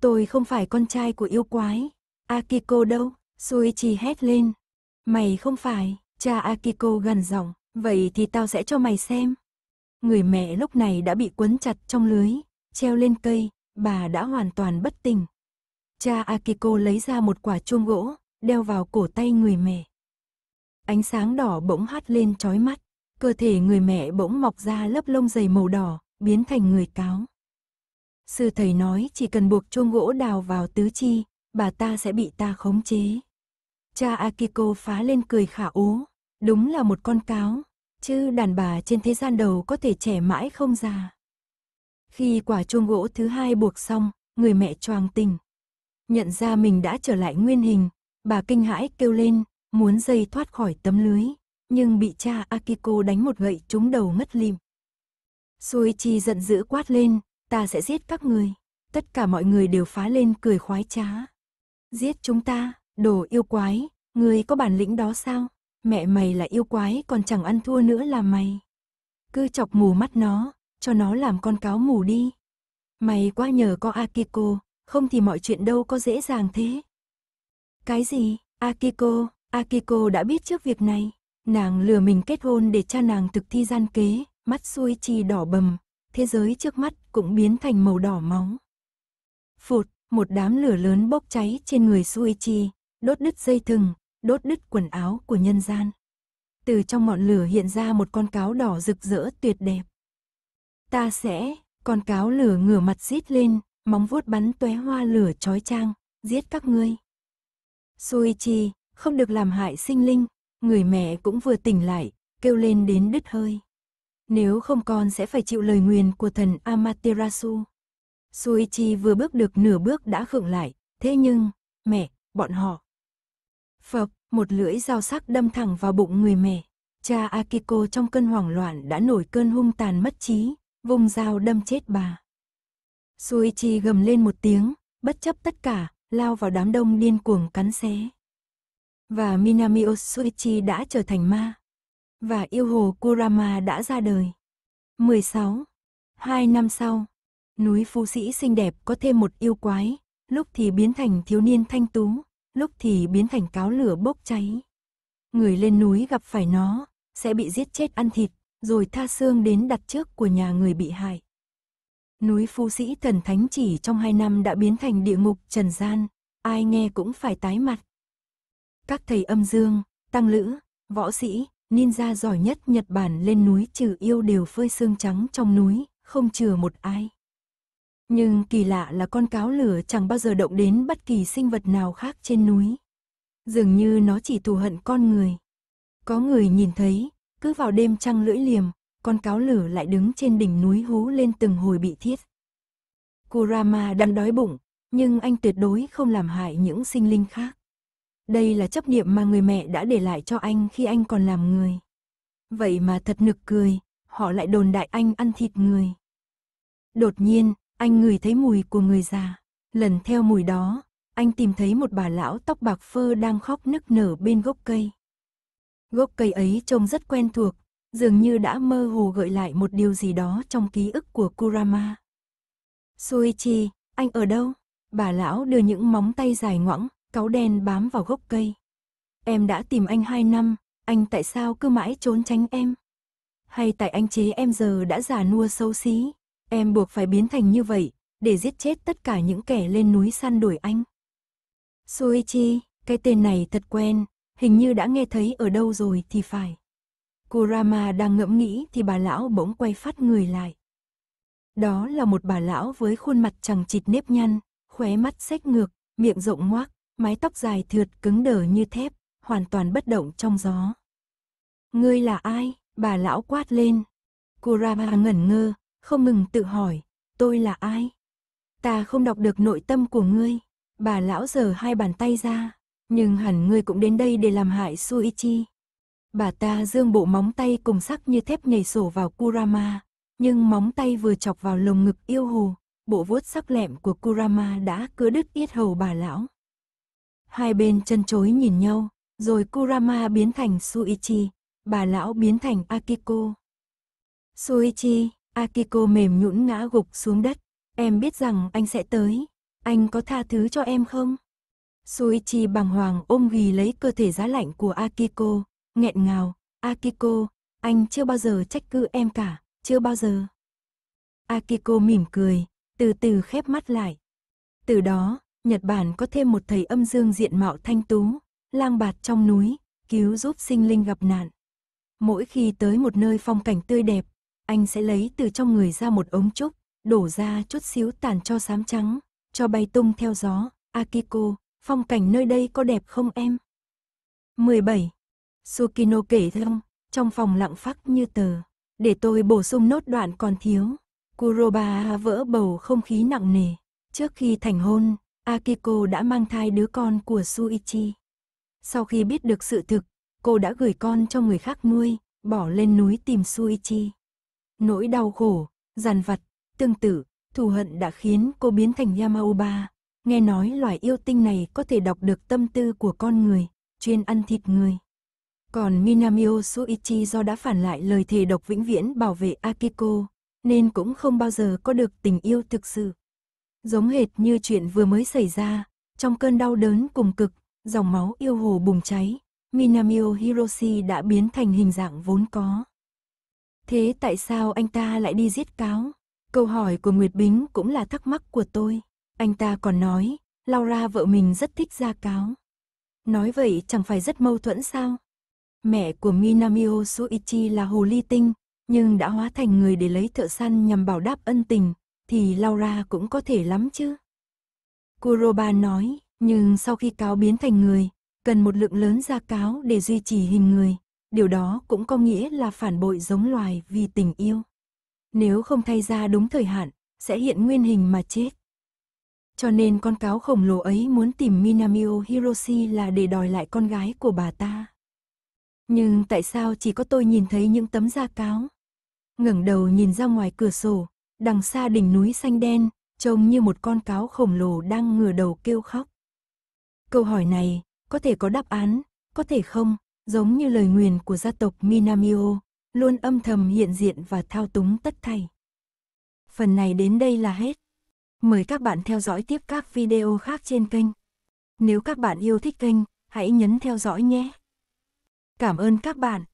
Tôi không phải con trai của yêu quái, Akiko đâu, Suichi hét lên. Mày không phải, cha Akiko gần giọng, vậy thì tao sẽ cho mày xem. Người mẹ lúc này đã bị quấn chặt trong lưới, treo lên cây, bà đã hoàn toàn bất tỉnh. Cha Akiko lấy ra một quả chuông gỗ, đeo vào cổ tay người mẹ ánh sáng đỏ bỗng hát lên chói mắt, cơ thể người mẹ bỗng mọc ra lớp lông dày màu đỏ, biến thành người cáo. Sư thầy nói chỉ cần buộc chuông gỗ đào vào tứ chi, bà ta sẽ bị ta khống chế. Cha Akiko phá lên cười khả ố, đúng là một con cáo, chứ đàn bà trên thế gian đầu có thể trẻ mãi không già. Khi quả chuông gỗ thứ hai buộc xong, người mẹ choàng tình. Nhận ra mình đã trở lại nguyên hình, bà kinh hãi kêu lên, muốn dây thoát khỏi tấm lưới, nhưng bị cha Akiko đánh một gậy trúng đầu ngất lim. Suichi giận dữ quát lên, ta sẽ giết các người. Tất cả mọi người đều phá lên cười khoái trá. Giết chúng ta, đồ yêu quái, người có bản lĩnh đó sao? Mẹ mày là yêu quái còn chẳng ăn thua nữa là mày. Cứ chọc mù mắt nó, cho nó làm con cáo mù đi. Mày quá nhờ có Akiko, không thì mọi chuyện đâu có dễ dàng thế. Cái gì, Akiko, Akiko đã biết trước việc này. Nàng lừa mình kết hôn để cha nàng thực thi gian kế, mắt xuôi chi đỏ bầm, thế giới trước mắt cũng biến thành màu đỏ máu. Phụt, một đám lửa lớn bốc cháy trên người chi, đốt đứt dây thừng, đốt đứt quần áo của nhân gian. Từ trong ngọn lửa hiện ra một con cáo đỏ rực rỡ tuyệt đẹp. Ta sẽ, con cáo lửa ngửa mặt rít lên, móng vuốt bắn tóe hoa lửa chói trang, giết các ngươi. Suichi, không được làm hại sinh linh, người mẹ cũng vừa tỉnh lại, kêu lên đến đứt hơi. Nếu không con sẽ phải chịu lời nguyền của thần Amaterasu. Suichi vừa bước được nửa bước đã khựng lại, thế nhưng, mẹ, bọn họ. Phập, một lưỡi dao sắc đâm thẳng vào bụng người mẹ. Cha Akiko trong cơn hoảng loạn đã nổi cơn hung tàn mất trí, vùng dao đâm chết bà. Suichi gầm lên một tiếng, bất chấp tất cả, lao vào đám đông điên cuồng cắn xé. Và Minami Osuichi đã trở thành ma. Và yêu hồ Kurama đã ra đời. 16. Hai năm sau, núi Phú Sĩ xinh đẹp có thêm một yêu quái, lúc thì biến thành thiếu niên thanh tú, lúc thì biến thành cáo lửa bốc cháy. Người lên núi gặp phải nó, sẽ bị giết chết ăn thịt, rồi tha xương đến đặt trước của nhà người bị hại. Núi Phú Sĩ thần thánh chỉ trong hai năm đã biến thành địa ngục trần gian, ai nghe cũng phải tái mặt các thầy âm dương, tăng lữ, võ sĩ, ninja giỏi nhất Nhật Bản lên núi trừ yêu đều phơi xương trắng trong núi, không chừa một ai. Nhưng kỳ lạ là con cáo lửa chẳng bao giờ động đến bất kỳ sinh vật nào khác trên núi. Dường như nó chỉ thù hận con người. Có người nhìn thấy, cứ vào đêm trăng lưỡi liềm, con cáo lửa lại đứng trên đỉnh núi hú lên từng hồi bị thiết. Kurama đang đói bụng, nhưng anh tuyệt đối không làm hại những sinh linh khác. Đây là chấp niệm mà người mẹ đã để lại cho anh khi anh còn làm người. Vậy mà thật nực cười, họ lại đồn đại anh ăn thịt người. Đột nhiên, anh ngửi thấy mùi của người già. Lần theo mùi đó, anh tìm thấy một bà lão tóc bạc phơ đang khóc nức nở bên gốc cây. Gốc cây ấy trông rất quen thuộc, dường như đã mơ hồ gợi lại một điều gì đó trong ký ức của Kurama. Suichi, anh ở đâu? Bà lão đưa những móng tay dài ngoẵng, Cáu đen bám vào gốc cây. Em đã tìm anh 2 năm, anh tại sao cứ mãi trốn tránh em? Hay tại anh chế em giờ đã già nua xấu xí, em buộc phải biến thành như vậy, để giết chết tất cả những kẻ lên núi săn đuổi anh. Suichi, cái tên này thật quen, hình như đã nghe thấy ở đâu rồi thì phải. Kurama đang ngẫm nghĩ thì bà lão bỗng quay phát người lại. Đó là một bà lão với khuôn mặt chẳng chịt nếp nhăn, khóe mắt xếch ngược, miệng rộng ngoác, mái tóc dài thượt cứng đờ như thép, hoàn toàn bất động trong gió. Ngươi là ai? Bà lão quát lên. Kurama ngẩn ngơ, không ngừng tự hỏi, tôi là ai? Ta không đọc được nội tâm của ngươi. Bà lão giở hai bàn tay ra, nhưng hẳn ngươi cũng đến đây để làm hại Suichi. Bà ta dương bộ móng tay cùng sắc như thép nhảy sổ vào Kurama, nhưng móng tay vừa chọc vào lồng ngực yêu hồ, bộ vuốt sắc lẹm của Kurama đã cứa đứt yết hầu bà lão. Hai bên chân chối nhìn nhau, rồi Kurama biến thành Suichi, bà lão biến thành Akiko. Suichi, Akiko mềm nhũn ngã gục xuống đất, em biết rằng anh sẽ tới, anh có tha thứ cho em không? Suichi bằng hoàng ôm ghì lấy cơ thể giá lạnh của Akiko, nghẹn ngào, Akiko, anh chưa bao giờ trách cứ em cả, chưa bao giờ. Akiko mỉm cười, từ từ khép mắt lại. Từ đó, Nhật Bản có thêm một thầy âm dương diện mạo thanh tú, lang bạt trong núi, cứu giúp sinh linh gặp nạn. Mỗi khi tới một nơi phong cảnh tươi đẹp, anh sẽ lấy từ trong người ra một ống trúc, đổ ra chút xíu tàn cho sám trắng, cho bay tung theo gió. Akiko, phong cảnh nơi đây có đẹp không em? 17. Sukino kể thêm trong phòng lặng phắc như tờ. Để tôi bổ sung nốt đoạn còn thiếu. Kuroba vỡ bầu không khí nặng nề. Trước khi thành hôn, Akiko đã mang thai đứa con của Suichi. Sau khi biết được sự thực, cô đã gửi con cho người khác nuôi, bỏ lên núi tìm Suichi. Nỗi đau khổ, giàn vặt, tương tự, thù hận đã khiến cô biến thành Yamaoba. Nghe nói loài yêu tinh này có thể đọc được tâm tư của con người, chuyên ăn thịt người. Còn Minamio Suichi do đã phản lại lời thề độc vĩnh viễn bảo vệ Akiko, nên cũng không bao giờ có được tình yêu thực sự. Giống hệt như chuyện vừa mới xảy ra, trong cơn đau đớn cùng cực, dòng máu yêu hồ bùng cháy, Minamio Hiroshi đã biến thành hình dạng vốn có. Thế tại sao anh ta lại đi giết cáo? Câu hỏi của Nguyệt Bính cũng là thắc mắc của tôi. Anh ta còn nói, Laura vợ mình rất thích gia cáo. Nói vậy chẳng phải rất mâu thuẫn sao? Mẹ của Minamio Suichi là hồ ly tinh, nhưng đã hóa thành người để lấy thợ săn nhằm bảo đáp ân tình, thì Laura cũng có thể lắm chứ. Kuroba nói, nhưng sau khi cáo biến thành người, cần một lượng lớn da cáo để duy trì hình người, điều đó cũng có nghĩa là phản bội giống loài vì tình yêu. Nếu không thay ra đúng thời hạn, sẽ hiện nguyên hình mà chết. Cho nên con cáo khổng lồ ấy muốn tìm Minamio Hiroshi là để đòi lại con gái của bà ta. Nhưng tại sao chỉ có tôi nhìn thấy những tấm da cáo? ngẩng đầu nhìn ra ngoài cửa sổ, Đằng xa đỉnh núi xanh đen, trông như một con cáo khổng lồ đang ngửa đầu kêu khóc. Câu hỏi này, có thể có đáp án, có thể không, giống như lời nguyền của gia tộc Minamio, luôn âm thầm hiện diện và thao túng tất thảy. Phần này đến đây là hết. Mời các bạn theo dõi tiếp các video khác trên kênh. Nếu các bạn yêu thích kênh, hãy nhấn theo dõi nhé. Cảm ơn các bạn.